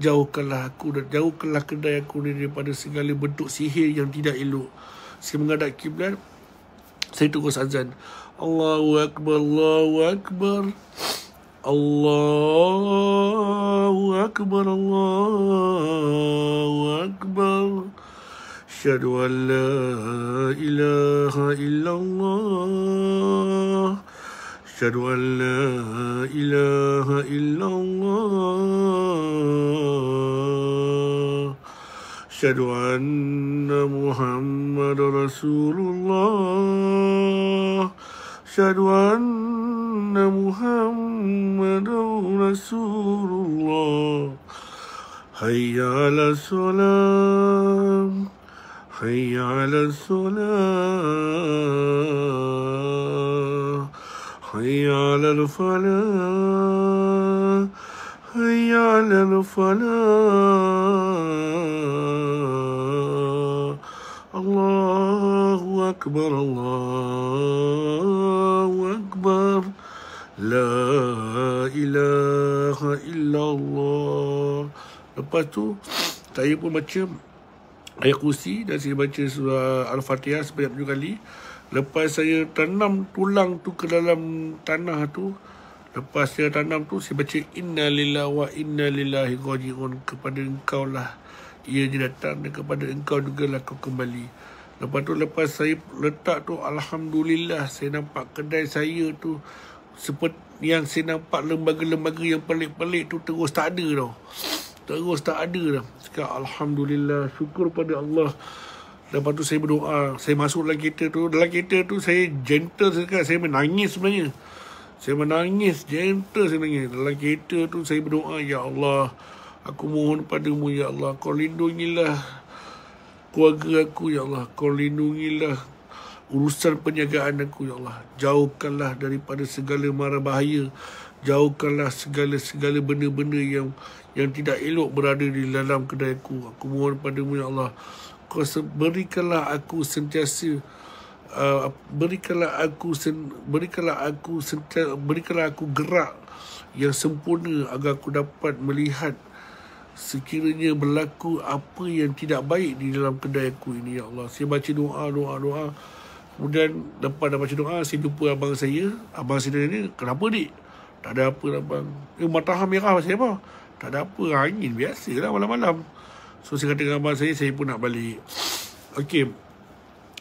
Jauhkanlah aku dan jauhkanlah kedai aku daripada segala bentuk sihir yang tidak elok Saya menghadap kiblat Saya terus azan Allahu Akbar, Allahu Akbar Allahu Akbar, Allahu Akbar Asyadu an la ilaha illallah أشهد أن لا إله إلا الله أشهد أن محمد رسول الله أشهد أن محمد رسول الله حي على السلام حي على السلام هيا للفلا هيا للفلا الله أكبر الله أكبر لا إله إلا الله Lepas tu Saya pun baca Ayat kursi Dan saya baca surah Al-Fatihah Sebanyak tujuh kali lepas saya tanam tulang tu ke dalam tanah tu lepas saya tanam tu saya baca inna Lillah wa inna lillahi rajiun kepada engkau lah ia datang dan kepada engkau juga lah kau kembali lepas tu lepas saya letak tu alhamdulillah saya nampak kedai saya tu seperti yang saya nampak lembaga-lembaga yang pelik-pelik tu terus tak ada tau terus tak ada dah sekarang alhamdulillah syukur pada Allah Lepas tu saya berdoa, saya masuk dalam kereta tu. Dalam kereta tu saya gentle sekali, saya menangis sebenarnya. Saya menangis, gentle saya menangis. Dalam kereta tu saya berdoa, Ya Allah, aku mohon padamu, Ya Allah. Kau lindungilah keluarga aku, Ya Allah. Kau lindungilah urusan perniagaan aku, Ya Allah. Jauhkanlah daripada segala mara bahaya. Jauhkanlah segala-segala benda-benda yang yang tidak elok berada di dalam kedai aku. Aku mohon padamu, Ya Allah kuasa berikanlah aku sentiasa uh, berikanlah aku sen, berikanlah aku sentiasa, berikanlah aku gerak yang sempurna agar aku dapat melihat sekiranya berlaku apa yang tidak baik di dalam kedai aku ini ya Allah saya baca doa doa doa kemudian lepas dah baca doa saya jumpa abang saya abang saya ni kenapa dik tak ada apa abang eh matahari merah macam apa tak ada apa angin biasa lah malam-malam So saya kata dengan abang saya, saya pun nak balik. Okay,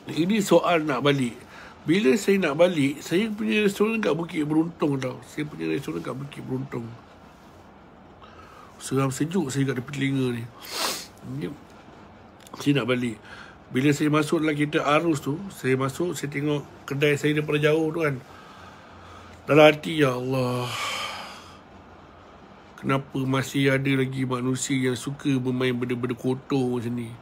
Ini soal nak balik. Bila saya nak balik, saya punya restoran kat Bukit Beruntung tau. Saya punya restoran kat Bukit Beruntung. Seram sejuk saya kat tepi telinga ni. Ini, saya nak balik. Bila saya masuk dalam kereta arus tu, saya masuk, saya tengok kedai saya daripada jauh tu kan. Dalam hati, Ya Allah kenapa masih ada lagi manusia yang suka bermain benda-benda kotor macam ni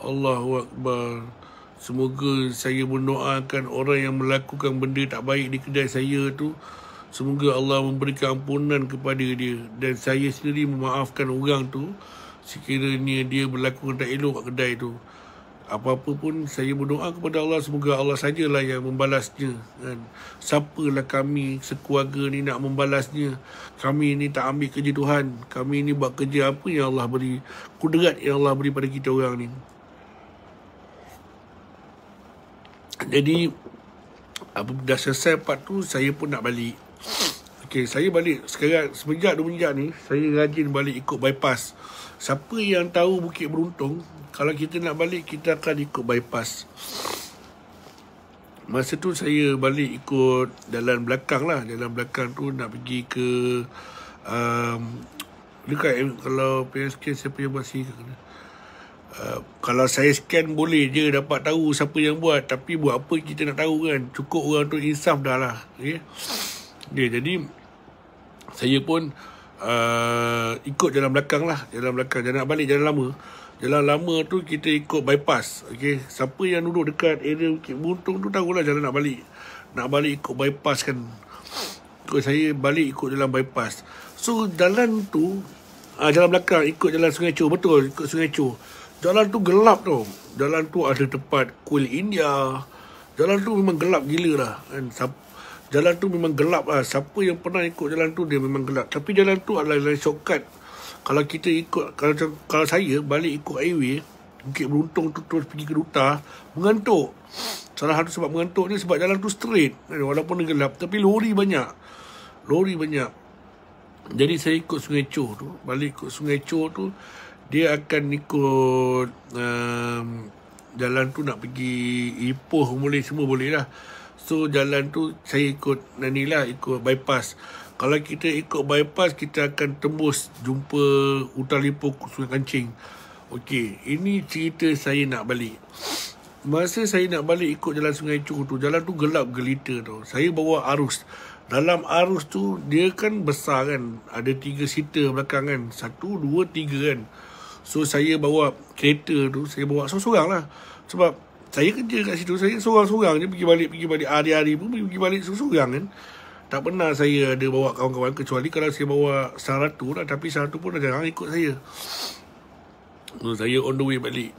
Allahu Akbar semoga saya mendoakan orang yang melakukan benda tak baik di kedai saya tu semoga Allah memberikan ampunan kepada dia dan saya sendiri memaafkan orang tu sekiranya dia berlaku tak elok kat kedai tu apa-apa pun saya berdoa kepada Allah semoga Allah sajalah yang membalasnya kan siapalah kami sekeluarga ni nak membalasnya kami ni tak ambil kerja Tuhan kami ni buat kerja apa yang Allah beri kudrat yang Allah beri pada kita orang ni jadi apa dah selesai part tu saya pun nak balik Okay, saya balik sekarang semenjak dua menjak ni saya rajin balik ikut bypass siapa yang tahu Bukit Beruntung kalau kita nak balik kita akan ikut bypass masa tu saya balik ikut jalan belakang lah jalan belakang tu nak pergi ke um, dekat eh, kalau PSK siapa yang masih ke kena Uh, kalau saya scan boleh je dapat tahu siapa yang buat tapi buat apa kita nak tahu kan cukup orang tu insaf dah lah okay? Okay, jadi saya pun uh, ikut jalan belakang lah jalan belakang jalan nak balik jalan lama Jalan lama tu kita ikut bypass. Okey, siapa yang duduk dekat area Bukit Buntung tu tahulah jalan nak balik. Nak balik ikut bypass kan. Ikut saya balik ikut jalan bypass. So jalan tu ah jalan belakang ikut jalan Sungai Chu betul ikut Sungai Chu. Jalan tu gelap tu. Jalan tu ada tempat Kuil India. Jalan tu memang gelap gila lah. Kan? Jalan tu memang gelap lah. Siapa yang pernah ikut jalan tu dia memang gelap. Tapi jalan tu adalah jalan shortcut kalau kita ikut kalau kalau saya balik ikut airway Bukit Beruntung tu terus pergi ke Duta mengantuk salah satu sebab mengantuk ni sebab jalan tu straight eh, walaupun gelap tapi lori banyak lori banyak jadi saya ikut Sungai Chor tu balik ikut Sungai Chor tu dia akan ikut um, jalan tu nak pergi Ipoh boleh semua boleh lah so jalan tu saya ikut nanilah ikut bypass kalau kita ikut bypass kita akan tembus jumpa hutan lipo sungai kancing Okey, ini cerita saya nak balik masa saya nak balik ikut jalan sungai cukup tu jalan tu gelap gelita tu saya bawa arus dalam arus tu dia kan besar kan ada tiga seater belakang kan satu dua tiga kan so saya bawa kereta tu saya bawa seorang-seorang lah sebab saya kerja kat situ saya seorang-seorang je pergi balik pergi balik hari-hari pun pergi balik seorang-seorang kan tak pernah saya ada bawa kawan-kawan Kecuali kalau saya bawa Saratu lah Tapi Saratu pun jarang ikut saya So saya on the way balik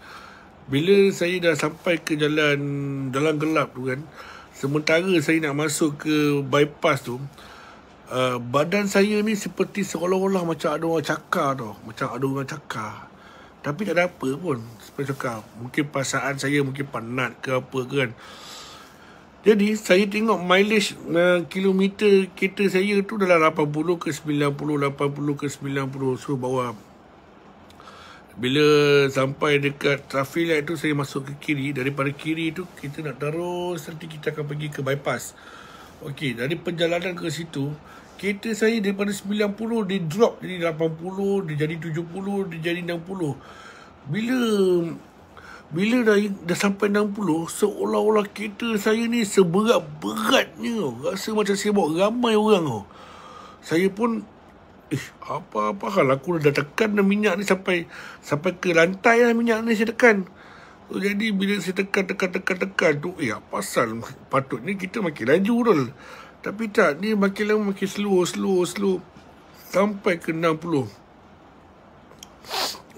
Bila saya dah sampai ke jalan Jalan gelap tu kan Sementara saya nak masuk ke bypass tu uh, Badan saya ni seperti seolah-olah Macam ada orang cakar tau Macam ada orang cakar Tapi tak ada apa pun Seperti cakar Mungkin pasangan saya mungkin penat ke apa ke kan jadi saya tengok mileage uh, kilometer kereta saya tu dalam 80 ke 90, 80 ke 90 so bawah. Bila sampai dekat traffic light tu saya masuk ke kiri, daripada kiri tu kita nak terus nanti kita akan pergi ke bypass. Okey, dari perjalanan ke situ, kereta saya daripada 90 dia drop jadi 80, dia jadi 70, dia jadi 60. Bila bila dah, dah sampai 60 Seolah-olah kereta saya ni Seberat-beratnya tau Rasa macam saya bawa ramai orang tau oh. Saya pun Eh apa-apa hal aku dah tekan dah minyak ni Sampai sampai ke lantai lah minyak ni saya tekan jadi bila saya tekan tekan tekan tekan tu Eh pasal ni kita makin laju tu Tapi tak ni makin lama makin slow slow slow Sampai ke 60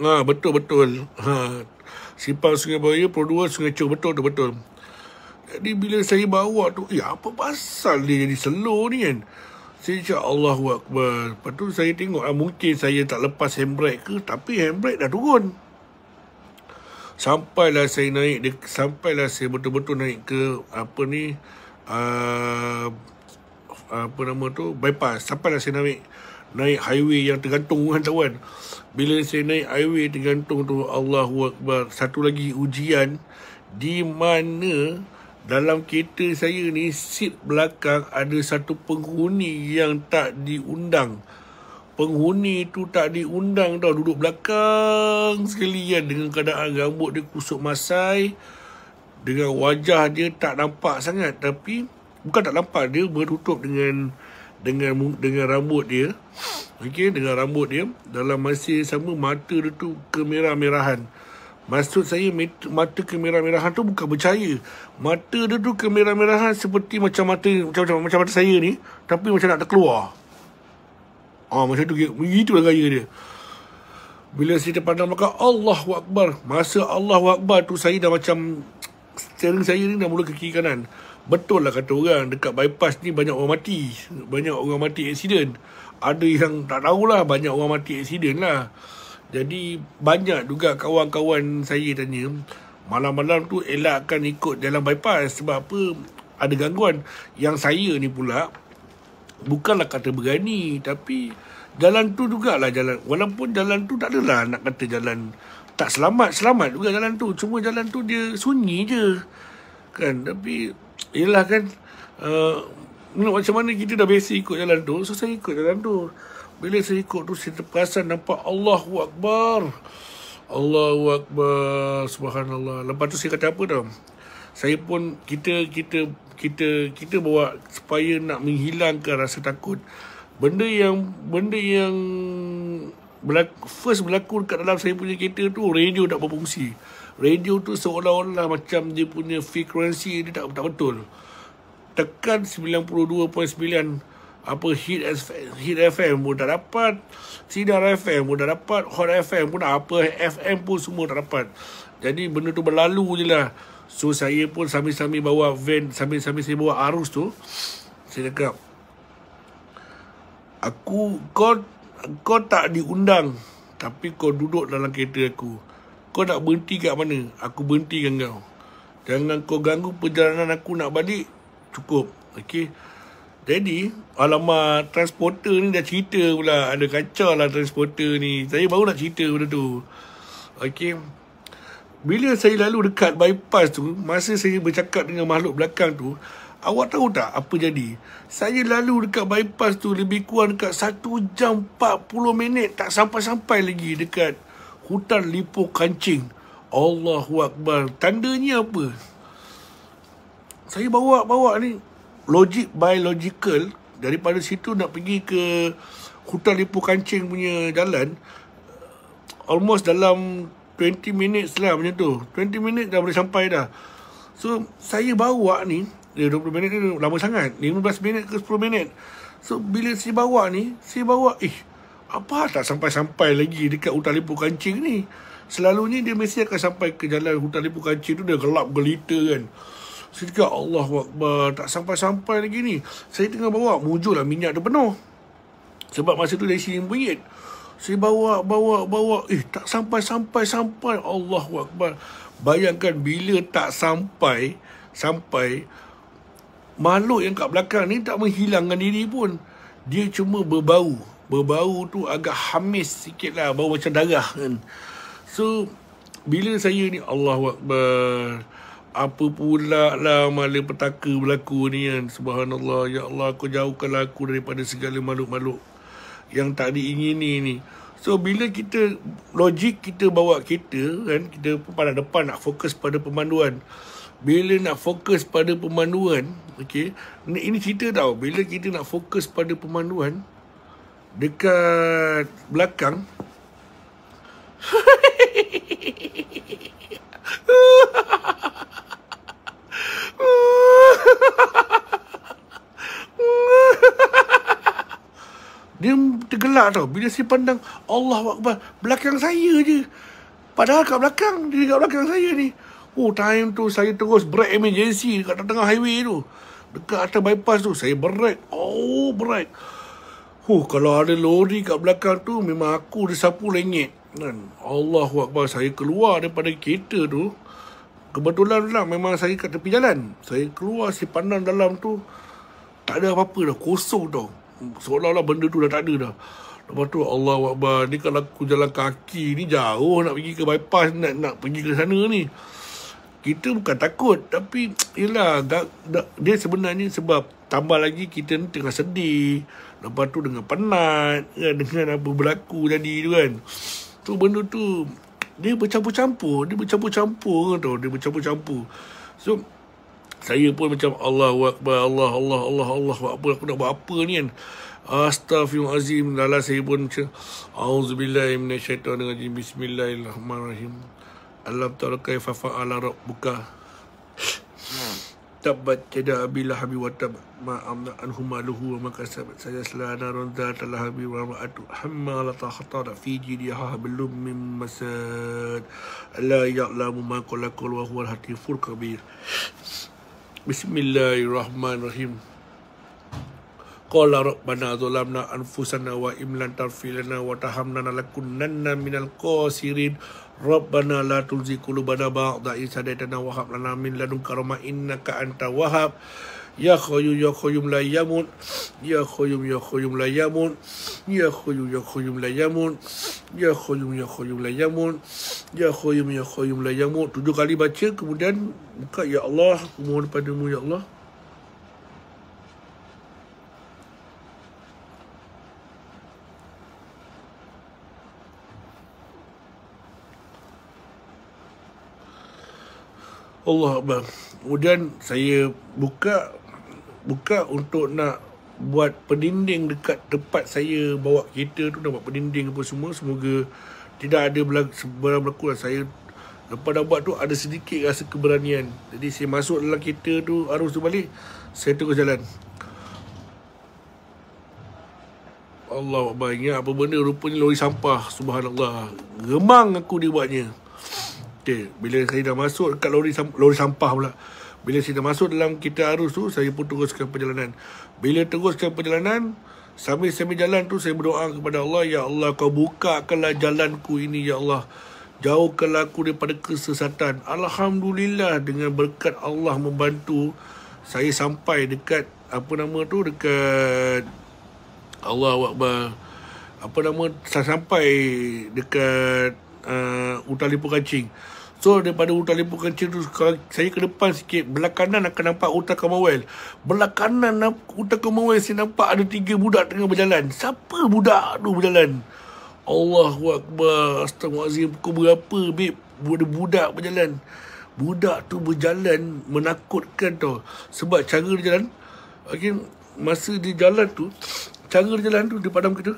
Ha betul betul ha, simpang Sungai Baraya, Pro 2, Sungai Cho. Betul tu, betul. Jadi bila saya bawa tu, ya apa pasal dia jadi slow ni kan? Saya cakap Allahu Akbar. Lepas tu saya tengok lah, mungkin saya tak lepas handbrake ke, tapi handbrake dah turun. Sampailah saya naik, de- sampailah saya betul-betul naik ke apa ni, uh, apa nama tu, bypass. Sampailah saya naik naik highway yang tergantung kan tahu bila saya naik highway tergantung tu Allahu Akbar satu lagi ujian di mana dalam kereta saya ni seat belakang ada satu penghuni yang tak diundang penghuni tu tak diundang tau duduk belakang sekali kan dengan keadaan rambut dia kusut masai dengan wajah dia tak nampak sangat tapi bukan tak nampak dia bertutup dengan dengan dengan rambut dia okey dengan rambut dia dalam masih yang sama mata dia tu kemerah-merahan maksud saya mata kemerah-merahan tu bukan bercahaya mata dia tu kemerah-merahan seperti macam mata macam macam, macam mata saya ni tapi macam nak terkeluar ah macam tu gitu lah gaya dia bila saya pandang maka Allahu Akbar masa Allahu Akbar tu saya dah macam steering saya ni dah mula ke kiri kanan Betul lah kata orang Dekat bypass ni banyak orang mati Banyak orang mati aksiden Ada yang tak tahulah Banyak orang mati aksiden lah Jadi banyak juga kawan-kawan saya tanya Malam-malam tu elakkan ikut jalan bypass Sebab apa ada gangguan Yang saya ni pula Bukanlah kata berani Tapi jalan tu jugalah jalan Walaupun jalan tu tak adalah nak kata jalan tak selamat Selamat juga jalan tu Cuma jalan tu dia sunyi je Kan Tapi Yelah kan uh, nak Macam mana kita dah biasa ikut jalan tu So saya ikut jalan tu Bila saya ikut tu saya terperasan nampak Allahu Akbar Allahu Akbar Subhanallah Lepas tu saya kata apa tau Saya pun kita kita kita kita bawa supaya nak menghilangkan rasa takut benda yang benda yang berlaku, first berlaku kat dalam saya punya kereta tu radio tak berfungsi radio tu seolah-olah macam dia punya frekuensi dia tak, tak betul. Tekan 92.9 apa hit hit FM pun tak dapat, sinar FM pun tak dapat, hot FM pun apa FM pun semua tak dapat. Jadi benda tu berlalu je lah. So saya pun sambil-sambil bawa van, sambil-sambil saya bawa arus tu, saya cakap, aku, kau, kau tak diundang tapi kau duduk dalam kereta aku. Kau nak berhenti kat mana? Aku berhentikan kau. Jangan kau ganggu perjalanan aku nak balik. Cukup. okay. Jadi, alamak transporter ni dah cerita pula. Ada kacau lah transporter ni. Saya baru nak cerita benda tu. Okay, Bila saya lalu dekat bypass tu, masa saya bercakap dengan makhluk belakang tu, awak tahu tak apa jadi? Saya lalu dekat bypass tu lebih kurang dekat 1 jam 40 minit tak sampai-sampai lagi dekat hutan lipo kancing. Allahu Akbar. Tandanya apa? Saya bawa-bawa ni. Logik by logical. Daripada situ nak pergi ke hutan lipo kancing punya jalan. Almost dalam 20 minit lah macam tu. 20 minit dah boleh sampai dah. So, saya bawa ni. Eh, Dia 20 minit ni lama sangat. 15 minit ke 10 minit. So, bila saya bawa ni. Saya bawa, eh apa tak sampai-sampai lagi dekat hutan lipu kancing ni. Selalunya dia mesti akan sampai ke jalan hutan lipu kancing tu dah gelap gelita kan. Saya cakap Allah wakbar tak sampai-sampai lagi ni. Saya tengah bawa mujur lah minyak dia penuh. Sebab masa tu dari sini bunyit. Saya bawa, bawa, bawa. Eh tak sampai-sampai-sampai. Allah wakbar Bayangkan bila tak sampai, sampai. Makhluk yang kat belakang ni tak menghilangkan diri pun. Dia cuma berbau berbau tu agak hamis sikit lah bau macam darah kan so bila saya ni Allah Akbar apa pula lah malapetaka berlaku ni kan subhanallah ya Allah kau jauhkanlah aku daripada segala makhluk-makhluk yang tak diingini ni So bila kita logik kita bawa kita kan kita pada depan nak fokus pada pemanduan. Bila nak fokus pada pemanduan, okay? Ini cerita tau. Bila kita nak fokus pada pemanduan, dekat belakang Dia tergelak tau Bila si pandang Allah Akbar Belakang saya je Padahal kat belakang Dia dekat belakang saya ni Oh time tu saya terus break emergency Dekat tengah highway tu Dekat atas bypass tu Saya break Oh break Huh, kalau ada lori kat belakang tu, memang aku dia sapu lengit. Dan Allahu saya keluar daripada kereta tu. Kebetulan lah, memang saya kat tepi jalan. Saya keluar, si pandang dalam tu, tak ada apa-apa dah, kosong tau. Seolah-olah benda tu dah tak ada dah. Lepas tu, Allahu Akbar, ni kalau aku jalan kaki ni, jauh nak pergi ke bypass, nak, nak pergi ke sana ni. Kita bukan takut, tapi, yelah, dia sebenarnya sebab, tambah lagi kita ni tengah sedih. Lepas tu dengan penat kan? Dengan apa berlaku tadi tu kan Tu benda tu Dia bercampur-campur Dia bercampur-campur kan tau Dia bercampur-campur So Saya pun macam Allah wakbar Allah Allah Allah Allah apa, Aku nak buat apa ni kan Astaghfirullahaladzim Dalam saya pun macam Auzubillahimmanasyaitan Dengan jim Bismillahirrahmanirrahim Alam ta'ala kaifafa'ala Rabbuka Hmm tabat tada bila habi wa tab ma amna anhuma lahu wa makasab saya sala narun za talah bi wa ma'atu hamma la ta khatara fi jidiha belum min masad la ya'lamu ma qala qul wa huwa al-hatifur kabir bismillahirrahmanirrahim Qala rabbana zalamna anfusana wa imlan tarfilana wa tahamna lakunnanna minal qasirin Rabbana la tulzi kulubana ba'da in sadaitana wa hab lana min ladunka rahmah innaka anta wahhab ya khayyum ya khayyum la yamun ya khayyum ya khayyum la yamun ya khayyum ya khayyum la yamun ya khayyum ya khayyum la yamun ya khayyum ya khayyum la yamun tujuh kali baca kemudian buka ya Allah mohon padamu ya Allah Allah Akbar. Kemudian saya buka buka untuk nak buat pendinding dekat tempat saya bawa kereta tu nak buat pendinding apa semua semoga tidak ada sebarang berlaku lah saya lepas dah buat tu ada sedikit rasa keberanian jadi saya masuk dalam kereta tu arus tu balik saya terus jalan Allah Akbar ingat apa benda rupanya lori sampah subhanallah gemang aku dia buatnya Okey, bila saya dah masuk dekat lori lori sampah pula. Bila saya dah masuk dalam kita arus tu, saya pun teruskan perjalanan. Bila teruskan perjalanan, sambil saya jalan tu saya berdoa kepada Allah, ya Allah kau bukakanlah jalanku ini ya Allah. Jauhkanlah aku daripada kesesatan. Alhamdulillah dengan berkat Allah membantu saya sampai dekat apa nama tu dekat Allah Akbar apa nama saya sampai dekat uh, Utali Pukacing Kacing So daripada hutan lembu kencing tu Kalau saya ke depan sikit Belah kanan akan nampak hutan Kamawel. Belah kanan hutan Kamawel Saya nampak ada tiga budak tengah berjalan Siapa budak tu berjalan Allahuakbar Astagfirullahaladzim Pukul berapa babe Ada budak berjalan Budak tu berjalan Menakutkan tau Sebab cara dia jalan okay, Masa dia jalan tu Cara dia jalan tu Dia padam kita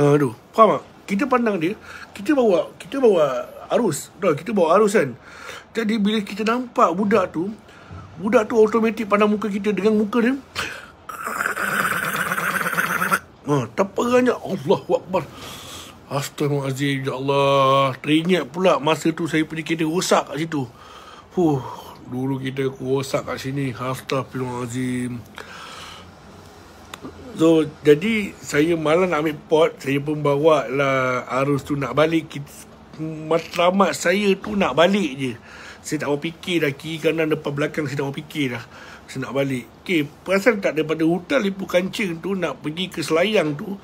Aduh Faham tak? Kita pandang dia Kita bawa Kita bawa arus. Dah kita bawa arus kan. Jadi bila kita nampak budak tu, budak tu automatik pandang muka kita dengan muka dia. Ha, terperanya Allahu Akbar. Astagfirullahaladzim Ya Allah Teringat pula Masa tu saya punya kereta rosak kat situ Huh Dulu kita rosak kat sini Astagfirullahaladzim So jadi Saya malah nak ambil pot Saya pun bawa lah Arus tu nak balik matlamat saya tu nak balik je. Saya tak mau fikir dah kiri kanan depan belakang saya tak mau fikir dah. Saya nak balik. Okay, perasan tak daripada hutan Lipu Kancing tu nak pergi ke Selayang tu,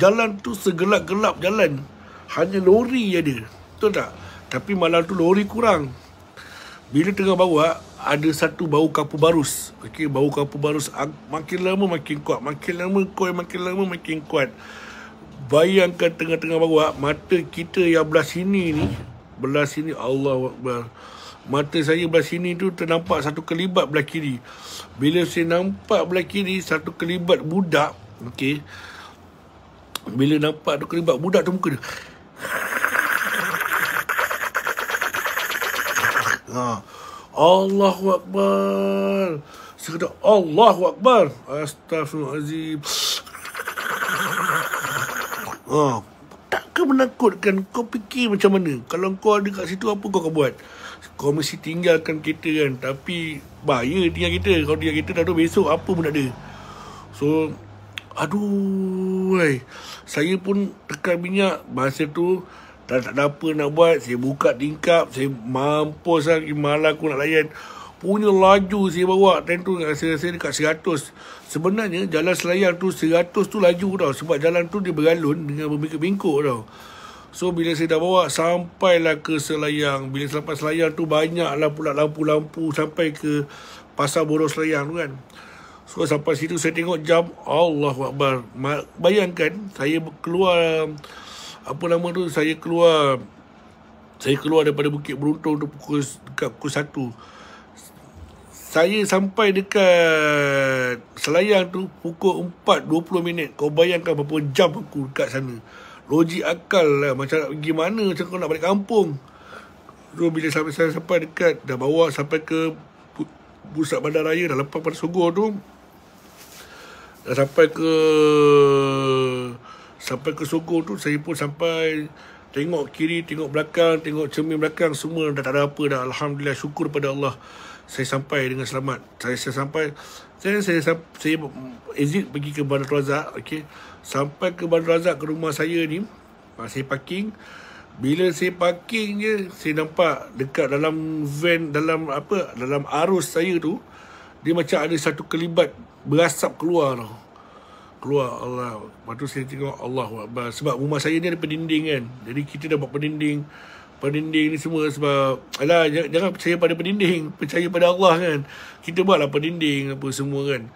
jalan tu segelap-gelap jalan. Hanya lori je ada. Betul tak? Tapi malam tu lori kurang. Bila tengah bawa, ada satu bau kapu barus. okay bau kapu barus makin lama makin kuat. Makin lama kuat, makin lama makin kuat. Makin lama, makin kuat. Bayangkan tengah-tengah bawa ah, mata kita yang belah sini ni, belah sini Allah mata saya belah sini tu ternampak satu kelibat belah kiri. Bila saya nampak belah kiri satu kelibat budak, okay Bila nampak tu kelibat budak tu muka dia. Ha. Allahuakbar. Saya kata Allahuakbar. Astagfirullahalazim. Oh, takkan menakutkan kau fikir macam mana? Kalau kau ada kat situ, apa kau akan buat? Kau mesti tinggalkan kereta kan? Tapi, bahaya tinggal kereta. Kalau tinggal kereta, dah tahu besok apa pun ada. So, aduh, wey. saya pun tekan minyak masa tu. tak ada apa nak buat. Saya buka tingkap. Saya mampus lah. Malah aku nak layan punya laju saya bawa tank tu rasa-rasa dekat 100 sebenarnya jalan selayang tu 100 tu laju tau sebab jalan tu dia beralun dengan berbingkuk-bingkuk tau so bila saya dah bawa sampailah ke selayang bila sampai selayang tu banyaklah pula lampu-lampu sampai ke pasar boros selayang tu kan so sampai situ saya tengok jam Allah Allahuakbar bayangkan saya keluar apa nama tu saya keluar saya keluar daripada Bukit Beruntung tu pukul dekat pukul saya sampai dekat selayang tu pukul 4.20 minit. Kau bayangkan berapa jam aku dekat sana. Logik akal lah. Macam nak pergi mana. Macam kau nak balik kampung. So, bila sampai saya sampai dekat. Dah bawa sampai ke pusat bandar raya. Dah lepas pada Sogor tu. Dah sampai ke... Sampai ke Sogor tu. Saya pun sampai... Tengok kiri, tengok belakang, tengok cermin belakang. Semua dah tak ada apa dah. Alhamdulillah, syukur pada Allah saya sampai dengan selamat. Saya saya sampai saya saya saya exit pergi ke Bandar Razak, okay. Sampai ke Bandar Razak ke rumah saya ni, ah, saya parking. Bila saya parking je, saya nampak dekat dalam van dalam apa? Dalam arus saya tu, dia macam ada satu kelibat berasap keluar tau. Keluar Allah. Lepas tu saya tengok Allahuakbar sebab rumah saya ni ada pendinding kan. Jadi kita dah buat pendinding pendinding ni semua sebab alah jangan percaya pada pendinding percaya pada Allah kan kita buatlah pendinding apa semua kan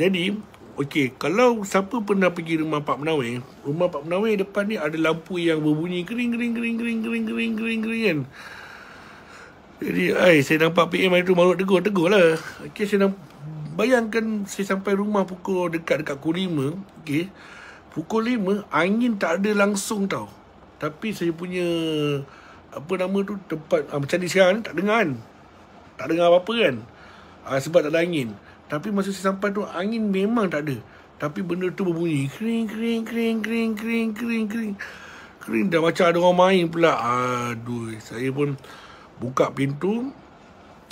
jadi okey kalau siapa pernah pergi rumah Pak Menawi rumah Pak Menawi depan ni ada lampu yang berbunyi kering kering kering kering kering kering kering kering kan jadi ai saya nampak PM itu malu tegur lah, okey saya nampak Bayangkan saya sampai rumah pukul dekat-dekat pukul 5 okey, Pukul 5 Angin tak ada langsung tau Tapi saya punya apa nama tu tempat ha, macam di sekarang tak dengar kan tak dengar apa-apa kan ha, sebab tak ada angin tapi masa saya sampai tu angin memang tak ada tapi benda tu berbunyi kering kering kering kering kering kering kering kering dah macam ada orang main pula aduh saya pun buka pintu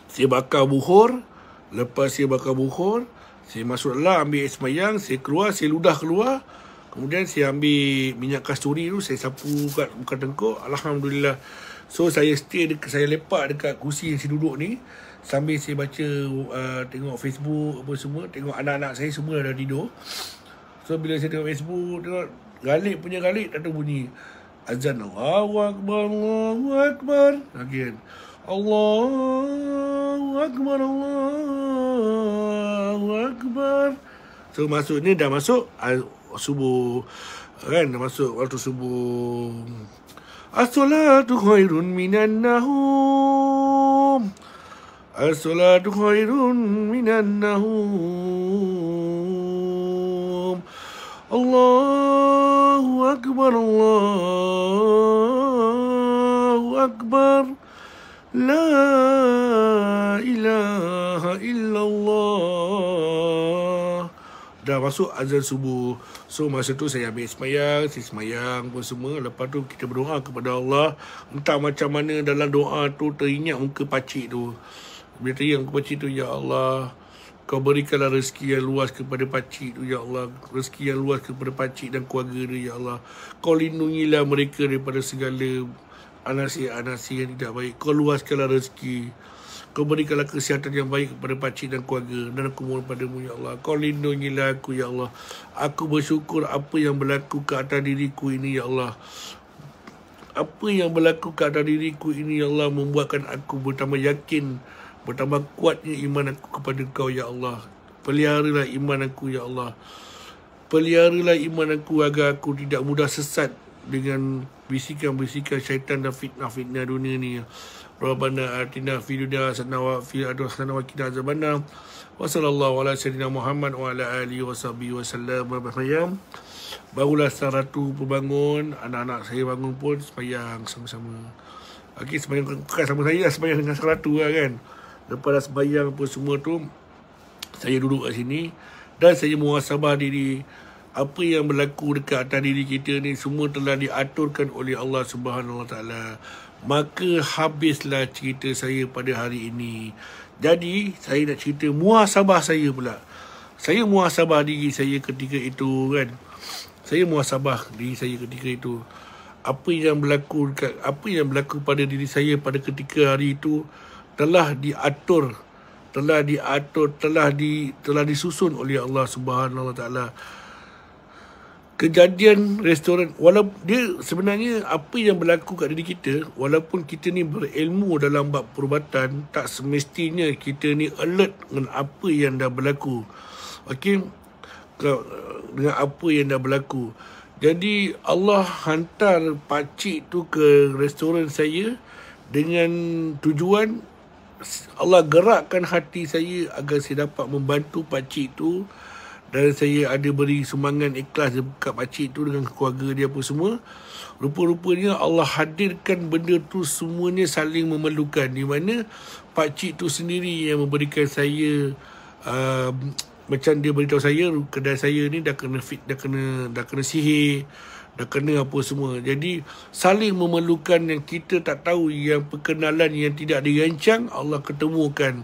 saya bakar buhur lepas saya bakar buhur saya masuklah ambil esmayang saya keluar saya ludah keluar Kemudian saya ambil minyak kasturi tu saya sapu kat muka tengkuk. Alhamdulillah. So saya stay dekat saya lepak dekat kursi yang saya duduk ni sambil saya baca uh, tengok Facebook apa semua, tengok anak-anak saya semua dah tidur. So bila saya tengok Facebook tengok galik punya galik tak ada bunyi. Azan Allahu Akbar Allahu Akbar Again Allahu Akbar Allahu Akbar So maksudnya dah masuk subuh kan masuk waktu subuh As-salatu khairun minan nahum As-salatu khairun minan nahum Allahu akbar Allahu akbar La ilaha illallah dah masuk azan subuh. So masa tu saya ambil semayang, saya semayang pun semua. Lepas tu kita berdoa kepada Allah. Entah macam mana dalam doa tu teringat muka pakcik tu. Bila teringat muka pakcik tu, Ya Allah. Kau berikanlah rezeki yang luas kepada pakcik tu, Ya Allah. Rezeki yang luas kepada pakcik dan keluarga dia, Ya Allah. Kau lindungilah mereka daripada segala anasih-anasih yang tidak baik. Kau luaskanlah rezeki. Rezeki. Kau berikanlah kesihatan yang baik kepada pakcik dan keluarga dan aku mohon padamu ya Allah. Kau lindungilah aku ya Allah. Aku bersyukur apa yang berlaku ke atas diriku ini ya Allah. Apa yang berlaku ke atas diriku ini ya Allah membuatkan aku bertambah yakin, bertambah kuatnya iman aku kepada kau ya Allah. Peliharalah iman aku ya Allah. Peliharalah iman aku agar aku tidak mudah sesat dengan bisikan-bisikan syaitan dan fitnah-fitnah dunia ni ya Rabbana atina fi dunia hasana wa fi adhasana wa kina azabana wa sallallahu ala sayyidina Muhammad wa ala alihi wa sahbihi wa sallam wa Barulah saratu berbangun Anak-anak saya bangun pun Semayang sama-sama Okey semayang Bukan sama saya lah Semayang dengan saratu lah kan Lepas dah semayang apa semua tu Saya duduk kat sini Dan saya muasabah diri apa yang berlaku dekat atas diri kita ni semua telah diaturkan oleh Allah Subhanahu Wa Taala maka habislah cerita saya pada hari ini. Jadi, saya nak cerita muasabah saya pula. Saya muasabah diri saya ketika itu kan. Saya muasabah diri saya ketika itu. Apa yang berlaku dekat, apa yang berlaku pada diri saya pada ketika hari itu telah diatur telah diatur telah di telah disusun oleh Allah Subhanahu Wa Taala kejadian restoran walaupun dia sebenarnya apa yang berlaku kat diri kita walaupun kita ni berilmu dalam bab perubatan tak semestinya kita ni alert dengan apa yang dah berlaku okey dengan apa yang dah berlaku jadi Allah hantar pakcik tu ke restoran saya dengan tujuan Allah gerakkan hati saya agar saya dapat membantu pakcik tu dan saya ada beri sumbangan ikhlas dekat pakcik tu dengan keluarga dia apa semua. Rupa-rupanya Allah hadirkan benda tu semuanya saling memerlukan. Di mana pakcik tu sendiri yang memberikan saya... Uh, macam dia beritahu saya kedai saya ni dah kena fit dah kena dah kena sihir dah kena apa semua jadi saling memerlukan yang kita tak tahu yang perkenalan yang tidak dirancang Allah ketemukan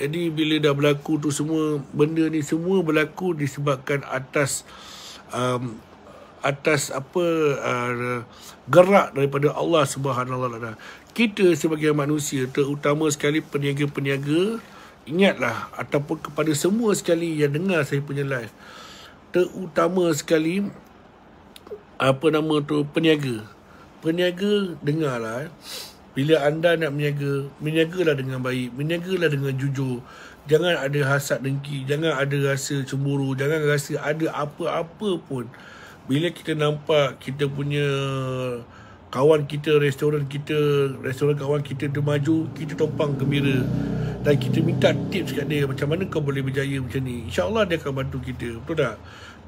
jadi bila dah berlaku tu semua benda ni semua berlaku disebabkan atas um, atas apa uh, gerak daripada Allah Subhanahuwataala. Kita sebagai manusia terutama sekali peniaga-peniaga ingatlah ataupun kepada semua sekali yang dengar saya punya live terutama sekali apa nama tu peniaga peniaga dengarlah eh. Bila anda nak meniaga, meniagalah dengan baik, meniagalah dengan jujur. Jangan ada hasad dengki, jangan ada rasa cemburu, jangan rasa ada apa-apa pun. Bila kita nampak kita punya kawan kita, restoran kita, restoran kawan kita tu maju, kita topang gembira. Dan kita minta tips kat dia macam mana kau boleh berjaya macam ni. InsyaAllah dia akan bantu kita. Betul tak?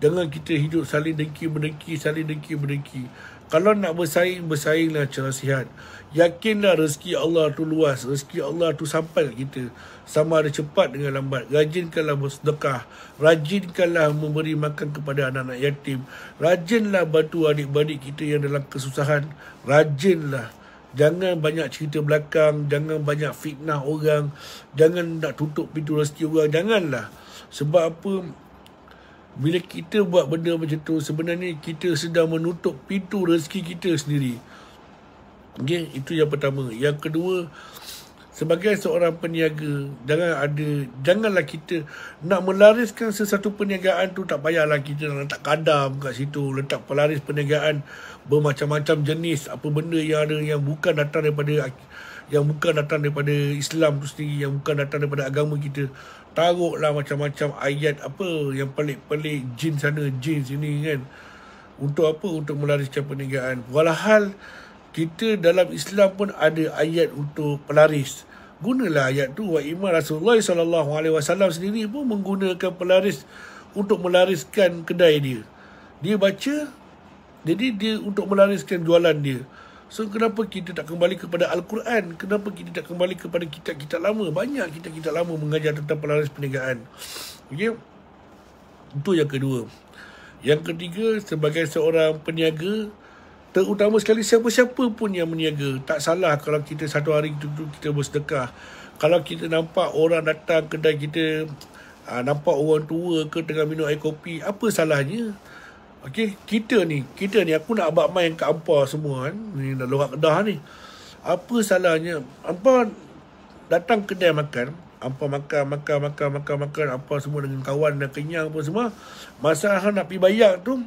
Jangan kita hidup saling dengki berdengki, saling dengki berdengki. Kalau nak bersaing, bersainglah cara sihat yakinlah rezeki Allah tu luas rezeki Allah tu sampai kat kita sama ada cepat dengan lambat rajinkanlah bersedekah rajinkanlah memberi makan kepada anak-anak yatim rajinlah batu adik adik kita yang dalam kesusahan rajinlah Jangan banyak cerita belakang, jangan banyak fitnah orang, jangan nak tutup pintu rezeki orang, janganlah. Sebab apa? Bila kita buat benda macam tu, sebenarnya kita sedang menutup pintu rezeki kita sendiri. Okay, itu yang pertama. Yang kedua, sebagai seorang peniaga, jangan ada, janganlah kita nak melariskan sesuatu perniagaan tu tak payahlah kita nak letak kadam kat situ, letak pelaris perniagaan bermacam-macam jenis apa benda yang ada yang bukan datang daripada yang bukan datang daripada Islam tu sendiri, yang bukan datang daripada agama kita. Taruhlah macam-macam ayat apa yang pelik-pelik jin sana, jin sini kan. Untuk apa? Untuk melariskan perniagaan. Walhal, kita dalam Islam pun ada ayat untuk pelaris. Gunalah ayat tu wa iman Rasulullah sallallahu alaihi wasallam sendiri pun menggunakan pelaris untuk melariskan kedai dia. Dia baca jadi dia untuk melariskan jualan dia. So kenapa kita tak kembali kepada al-Quran? Kenapa kita tak kembali kepada kitab-kitab lama? Banyak kitab-kitab lama mengajar tentang pelaris perniagaan. Okey. Itu yang kedua. Yang ketiga sebagai seorang peniaga, terutama sekali siapa-siapa pun yang meniaga tak salah kalau kita satu hari tu kita bersedekah kalau kita nampak orang datang kedai kita aa, ah, nampak orang tua ke tengah minum air kopi apa salahnya Okay, kita ni kita ni aku nak abak main kat ampa semua kan ni nak lorak kedah ni apa salahnya ampa datang kedai makan ampa makan makan makan makan makan apa semua dengan kawan dan kenyang apa semua Masalah nak pergi bayar tu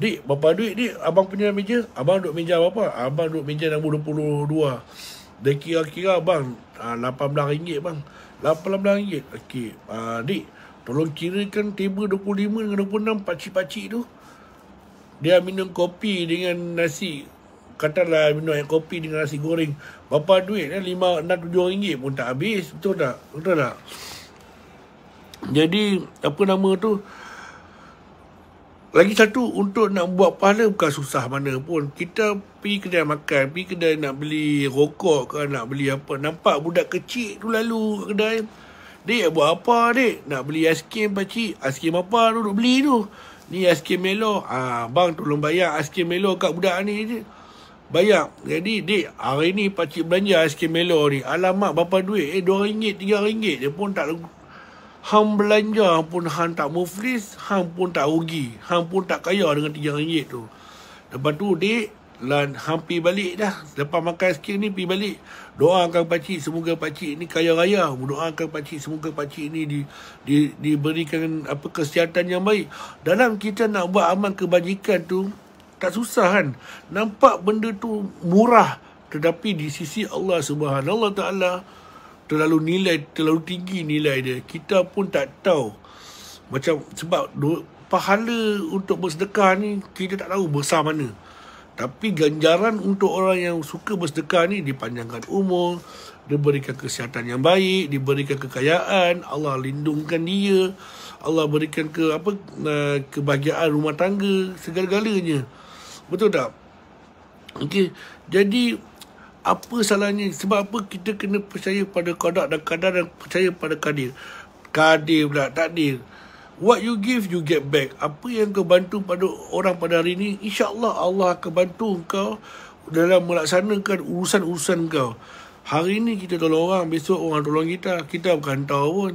Dik, berapa duit dik? Abang punya meja? Abang duduk meja berapa? Abang duduk meja nombor 22. Dia kira-kira abang RM18 uh, bang. Ah, RM18. Okey. Uh, dik, tolong kirakan table 25 dengan 26 pakcik-pakcik tu. Dia minum kopi dengan nasi. Katalah minum air kopi dengan nasi goreng. Berapa duit? Eh? 5, 6, 7 ringgit pun tak habis. Betul tak? Betul tak? Jadi, apa nama tu? Lagi satu untuk nak buat pahala bukan susah mana pun. Kita pergi kedai makan, pergi kedai nak beli rokok ke nak beli apa. Nampak budak kecil tu lalu kat kedai. Dek buat apa dek? Nak beli aiskrim pak cik. Aiskrim apa tu duk beli tu? Ni aiskrim Melo. Ah bang tolong bayar aiskrim Melo kat budak ni je. Bayar. Jadi dek hari ni pak cik belanja aiskrim Melo ni. Alamak berapa duit? Eh RM2, RM3 dia pun tak Hang belanja pun hang tak muflis, hang pun tak rugi. Hang pun tak kaya dengan tiga ringgit tu. Lepas tu, dek, lan, hang balik dah. Lepas makan sikit ni, pergi balik. Doakan pakcik, semoga pakcik ni kaya raya. Doakan pakcik, semoga pakcik ni di, di, diberikan apa kesihatan yang baik. Dalam kita nak buat aman kebajikan tu, tak susah kan? Nampak benda tu murah. Tetapi di sisi Allah Subhanahu Taala, terlalu nilai terlalu tinggi nilai dia kita pun tak tahu macam sebab do pahala untuk bersedekah ni kita tak tahu besar mana tapi ganjaran untuk orang yang suka bersedekah ni dipanjangkan umur diberikan kesihatan yang baik diberikan kekayaan Allah lindungkan dia Allah berikan ke apa eh, kebahagiaan rumah tangga segala-galanya betul tak okey jadi apa salahnya sebab apa kita kena percaya pada kodak dan kadar dan percaya pada kadir kadir pula takdir what you give you get back apa yang kau bantu pada orang pada hari ini insyaAllah Allah akan bantu kau dalam melaksanakan urusan-urusan kau hari ini kita tolong orang besok orang tolong kita kita bukan tahu pun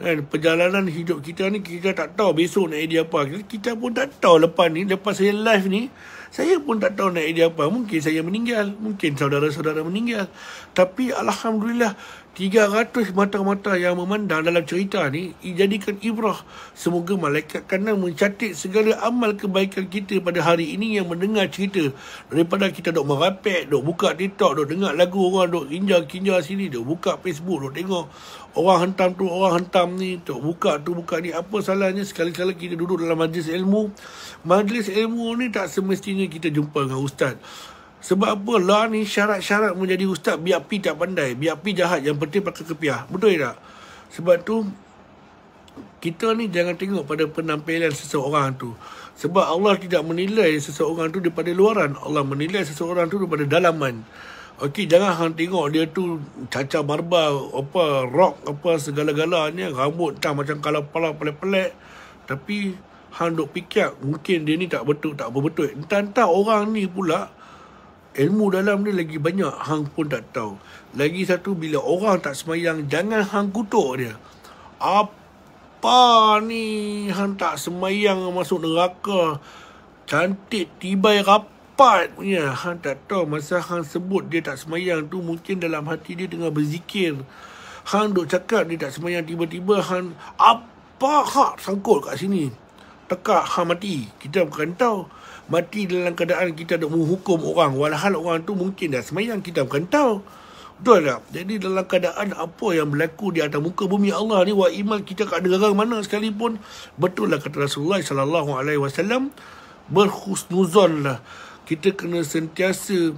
dan perjalanan hidup kita ni kita tak tahu besok nak jadi apa kita pun tak tahu lepas ni lepas saya live ni saya pun tak tahu nak jadi apa. Mungkin saya meninggal. Mungkin saudara-saudara meninggal. Tapi Alhamdulillah, 300 mata-mata yang memandang dalam cerita ni dijadikan ibrah. Semoga malaikat kanan mencatat segala amal kebaikan kita pada hari ini yang mendengar cerita. Daripada kita dok merapek, dok buka TikTok, dok dengar lagu orang dok kinjar-kinjar sini, dok buka Facebook, dok tengok orang hentam tu, orang hentam ni, tu buka tu, buka ni. Apa salahnya sekali-kali kita duduk dalam majlis ilmu, Majlis ilmu ni tak semestinya kita jumpa dengan ustaz. Sebab apa lah ni syarat-syarat menjadi ustaz biar pi tak pandai, biar pi jahat yang penting pakai kepiah. Betul tak? Sebab tu kita ni jangan tengok pada penampilan seseorang tu. Sebab Allah tidak menilai seseorang tu daripada luaran. Allah menilai seseorang tu daripada dalaman. Okey, jangan hang tengok dia tu caca barba, apa, rock, apa, segala-galanya. Rambut tak macam kalau pala pelik-pelik. Tapi Hang duk fikir mungkin dia ni tak betul tak betul. Entah-entah orang ni pula ilmu dalam dia lagi banyak hang pun tak tahu. Lagi satu bila orang tak semayang jangan hang kutuk dia. Apa ni hang tak semayang masuk neraka. Cantik tibai rapat punya. Hang tak tahu masa hang sebut dia tak semayang tu mungkin dalam hati dia tengah berzikir. Hang duk cakap dia tak semayang tiba-tiba hang apa hak sangkut kat sini tekak hang mati. Kita bukan tahu mati dalam keadaan kita nak menghukum orang. Walhal orang tu mungkin dah semayang, kita bukan tahu. Betul tak? Jadi dalam keadaan apa yang berlaku di atas muka bumi Allah ni, wa iman kita kat negara mana sekalipun, betul lah kata Rasulullah sallallahu alaihi wasallam berhusnuzon lah. Kita kena sentiasa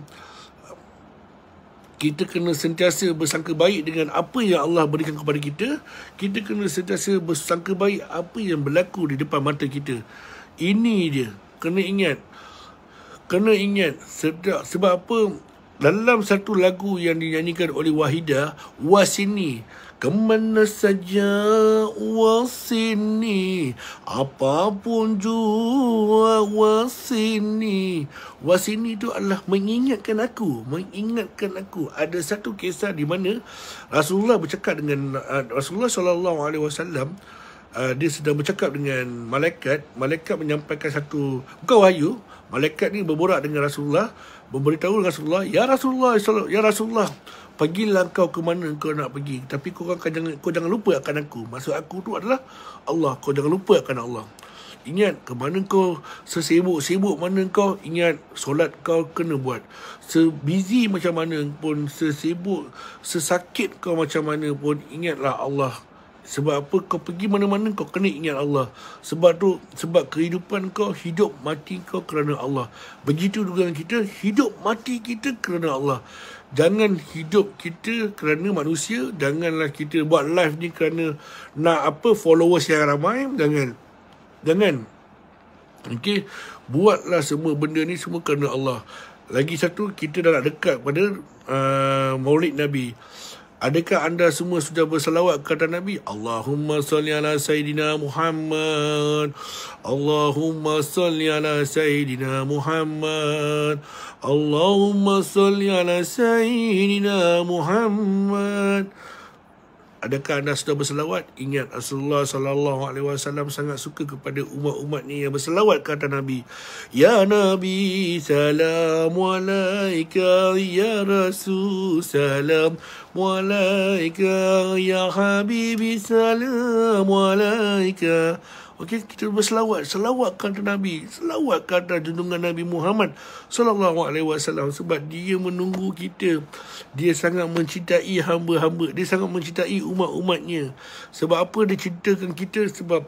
kita kena sentiasa bersangka baik dengan apa yang Allah berikan kepada kita. Kita kena sentiasa bersangka baik apa yang berlaku di depan mata kita. Ini dia. Kena ingat. Kena ingat. Sebab apa? Dalam satu lagu yang dinyanyikan oleh Wahida, Wasini. Kemana saja wasini Apapun jua wasini Wasini itu adalah mengingatkan aku Mengingatkan aku Ada satu kisah di mana Rasulullah bercakap dengan uh, Rasulullah SAW uh, Dia sedang bercakap dengan malaikat Malaikat menyampaikan satu Bukan wahyu Malaikat ni berborak dengan Rasulullah Memberitahu Rasulullah Ya Rasulullah Ya Rasulullah, ya Rasulullah Pergilah kau ke mana kau nak pergi. Tapi kan- kau jangan kau jangan lupa akan aku. Maksud aku tu adalah Allah. Kau jangan lupa akan Allah. Ingat ke mana kau sesibuk-sibuk mana kau ingat solat kau kena buat. Sebizi macam mana pun, sesibuk, sesakit kau macam mana pun ingatlah Allah. Sebab apa kau pergi mana-mana kau kena ingat Allah. Sebab tu sebab kehidupan kau hidup mati kau kerana Allah. Begitu dugaan kita hidup mati kita kerana Allah. Jangan hidup kita kerana manusia, janganlah kita buat live ni kerana nak apa followers yang ramai, jangan. Jangan. Okey, buatlah semua benda ni semua kerana Allah. Lagi satu kita dah nak dekat pada uh, Maulid Nabi. Adakah anda semua sudah bersalawat kepada Nabi? Allahumma salli ala Sayyidina Muhammad. Allahumma salli ala Sayyidina Muhammad. Allahumma salli ala Sayyidina Muhammad. Adakah anda sudah berselawat? Ingat Rasulullah sallallahu alaihi wasallam sangat suka kepada umat-umat ni yang berselawat kata Nabi. Ya Nabi salam alaika ya Rasul salam alaika ya Habibi salam alaika. Okey, kita berselawat, selawat kata Nabi, selawat kata junjungan Nabi Muhammad sallallahu alaihi wasallam sebab dia menunggu kita. Dia sangat mencintai hamba-hamba, dia sangat mencintai umat-umatnya. Sebab apa dia ceritakan kita sebab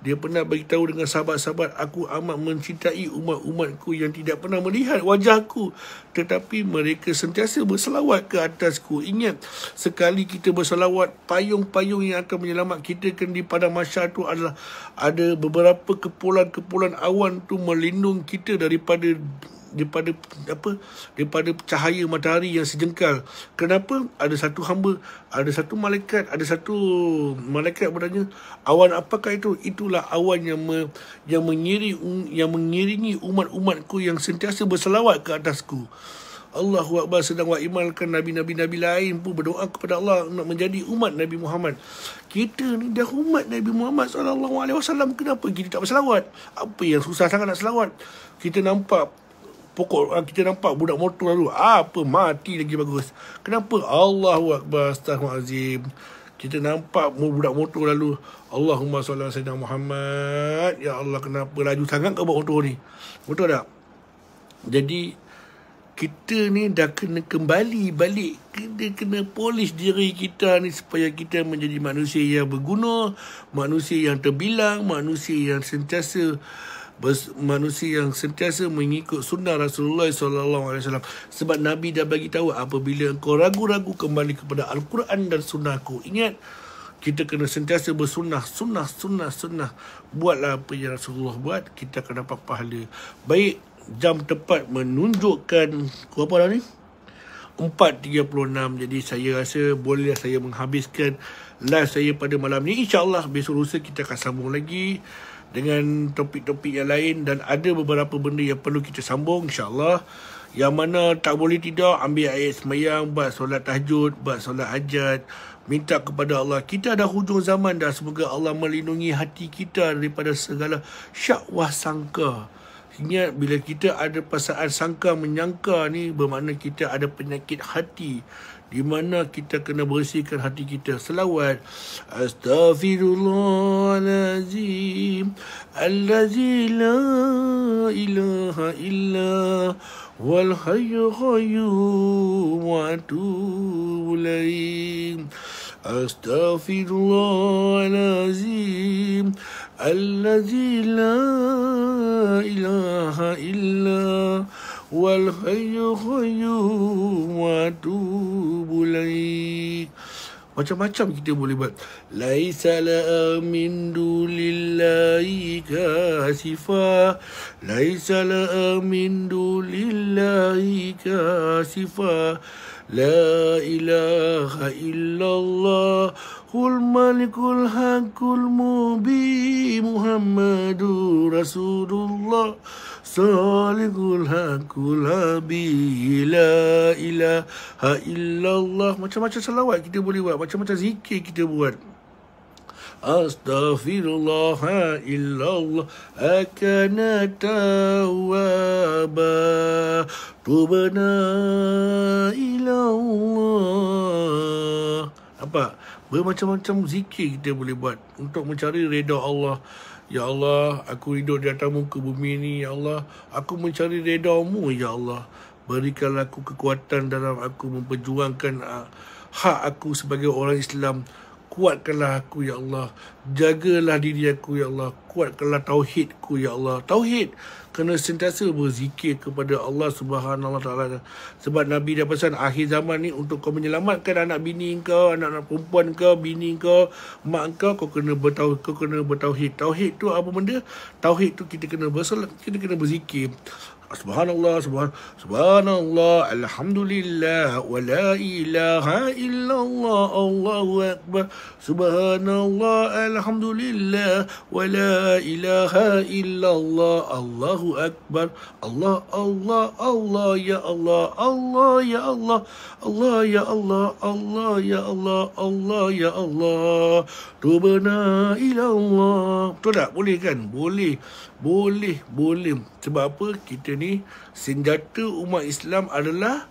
dia pernah beritahu dengan sahabat-sahabat, aku amat mencintai umat-umatku yang tidak pernah melihat wajahku. Tetapi mereka sentiasa berselawat ke atasku. Ingat, sekali kita berselawat, payung-payung yang akan menyelamat kita kan di padang masyar itu adalah ada beberapa kepulan-kepulan awan tu melindung kita daripada daripada apa daripada cahaya matahari yang sejengkal kenapa ada satu hamba ada satu malaikat ada satu malaikat bertanya awan apakah itu itulah awan yang me, yang mengiringi um, yang mengiringi umat-umatku yang sentiasa berselawat ke atasku Allahu Akbar sedang wa imalkan Nabi-Nabi-Nabi lain pun berdoa kepada Allah nak menjadi umat Nabi Muhammad. Kita ni dah umat Nabi Muhammad SAW. Kenapa kita tak berselawat? Apa yang susah sangat nak selawat? Kita nampak pokok ah, kita nampak budak motor lalu apa mati lagi bagus kenapa Allahu akbar astaghfirullahalazim kita nampak budak motor lalu Allahumma salli ala sayyidina Muhammad ya Allah kenapa laju sangat kau bawa motor ni betul tak jadi kita ni dah kena kembali balik kita kena polish diri kita ni supaya kita menjadi manusia yang berguna manusia yang terbilang manusia yang sentiasa manusia yang sentiasa mengikut sunnah Rasulullah sallallahu alaihi wasallam sebab nabi dah bagi tahu apabila kau ragu-ragu kembali kepada al-Quran dan Sunnah sunnahku ingat kita kena sentiasa bersunnah sunnah sunnah sunnah buatlah apa yang Rasulullah buat kita akan dapat pahala baik jam tepat menunjukkan berapa dah ni 4.36 jadi saya rasa bolehlah saya menghabiskan live saya pada malam ni insyaAllah besok rusa kita akan sambung lagi dengan topik-topik yang lain dan ada beberapa benda yang perlu kita sambung insyaAllah yang mana tak boleh tidak ambil air semayang, buat solat tahajud, buat solat hajat, minta kepada Allah. Kita dah hujung zaman dah semoga Allah melindungi hati kita daripada segala syakwah sangka. Ingat bila kita ada perasaan sangka menyangka ni bermakna kita ada penyakit hati di mana kita kena bersihkan hati kita selawat astaghfirullahalazim allazi la ilaha illa wal hayyul qayyum wa atubu astaghfirullahalazim allazi la ilaha illa والحي qayyum wa atubu macam-macam kita boleh buat laisa la min dulillahi kasifa laisa la min dulillahi kasifa la ilaha illallah الله malikul hakul mubi muhammadur rasulullah صالح الكل بي لا اله الا الله macam macam salawat kita boleh buat macam macam zikir kita buat Astaghfirullah ha, illallah akana tawwaba tubna ilallah apa bermacam-macam zikir kita boleh buat untuk mencari redha Allah Ya Allah, aku hidup di atas muka bumi ini, Ya Allah. Aku mencari redamu, Ya Allah. Berikanlah aku kekuatan dalam aku memperjuangkan ah, hak aku sebagai orang Islam. Kuatkanlah aku, Ya Allah. Jagalah diri aku, Ya Allah. Kuatkanlah tauhidku, Ya Allah. Tauhid kena sentiasa berzikir kepada Allah Subhanahu Wataala sebab nabi dah pesan akhir zaman ni untuk kau menyelamatkan anak bini kau anak anak perempuan kau bini kau mak kau kau kena bertauhid kau kena bertauhid tauhid tu apa benda tauhid tu kita kena bersolat kita kena berzikir سبحان الله سبحان, سبحان الله الحمد لله ولا إله إلا الله الله أكبر سبحان الله الحمد لله ولا إله إلا الله الله أكبر الله الله الله يا الله الله يا الله الله يا الله الله يا الله الله يا الله Tubana ila Allah. Betul tak? Boleh kan? Boleh. Boleh. Boleh. Sebab apa kita ni senjata umat Islam adalah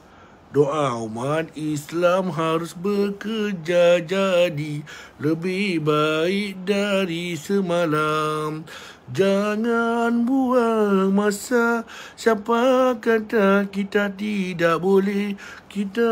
Doa umat Islam harus bekerja jadi Lebih baik dari semalam Jangan buang masa Siapa kata kita tidak boleh Kita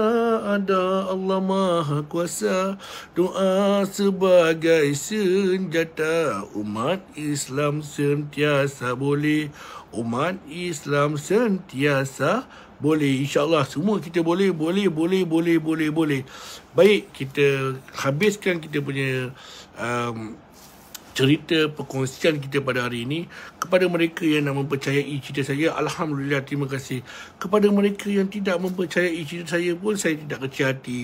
ada Allah Maha Kuasa Doa sebagai senjata Umat Islam sentiasa boleh Umat Islam sentiasa boleh InsyaAllah semua kita boleh Boleh, boleh, boleh, boleh, boleh Baik, kita habiskan kita punya um, cerita perkongsian kita pada hari ini kepada mereka yang nak mempercayai cerita saya Alhamdulillah terima kasih kepada mereka yang tidak mempercayai cerita saya pun saya tidak kecil hati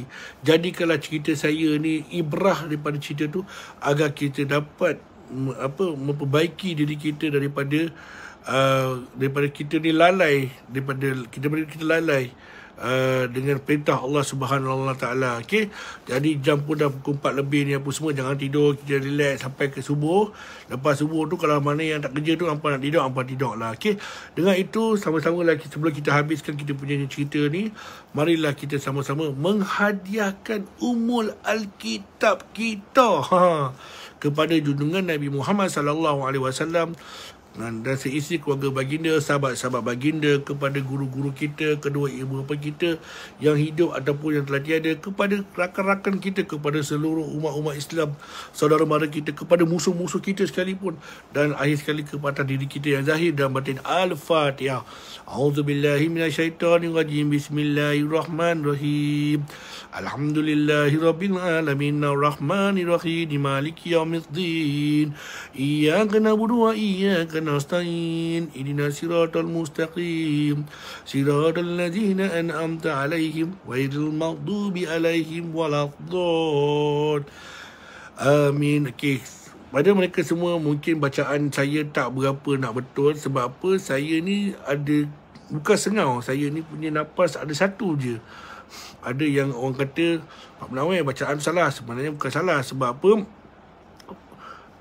jadikanlah cerita saya ni ibrah daripada cerita tu agar kita dapat apa memperbaiki diri kita daripada uh, daripada kita ni lalai daripada kita kita lalai Eh, dengan perintah Allah Subhanahu taala okey jadi jam pun dah pukul 4 lebih ni apa semua jangan tidur kita relax sampai ke subuh lepas subuh tu kalau mana yang tak kerja tu hangpa nak tidur hangpa tidur lah okey dengan itu sama-sama lah sebelum kita habiskan kita punya cerita ni marilah kita sama-sama menghadiahkan umul alkitab kita ha kepada junjungan Nabi Muhammad sallallahu alaihi wasallam dan seisi keluarga baginda, sahabat-sahabat baginda kepada guru-guru kita, kedua ibu bapa kita yang hidup ataupun yang telah tiada kepada rakan-rakan kita, kepada seluruh umat-umat Islam, saudara mara kita, kepada musuh-musuh kita sekalipun dan akhir sekali kepada diri kita yang zahir dan batin Al-Fatihah. A'udzubillahi minasyaitonirrajim. Bismillahirrahmanirrahim. Alhamdulillahirabbil alamin arrahmanirrahim maliki yaumiddin. Iyyaka na'budu wa iyyaka نستعين اهدنا الصراط المستقيم صراط الذين انعمت عليهم غير المغضوب عليهم ولا الضال امين كيس Pada mereka semua mungkin bacaan saya tak berapa nak betul sebab apa saya ni ada bukan sengau saya ni punya nafas ada satu je. Ada yang orang kata Pak Menawai bacaan salah sebenarnya bukan salah sebab apa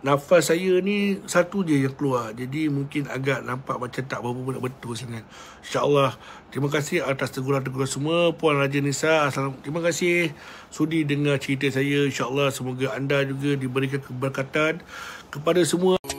nafas saya ni satu je yang keluar jadi mungkin agak nampak macam tak berapa nak betul sangat insyaallah terima kasih atas teguran-teguran semua puan raja nisa assalamualaikum terima kasih sudi dengar cerita saya insyaallah semoga anda juga diberikan keberkatan kepada semua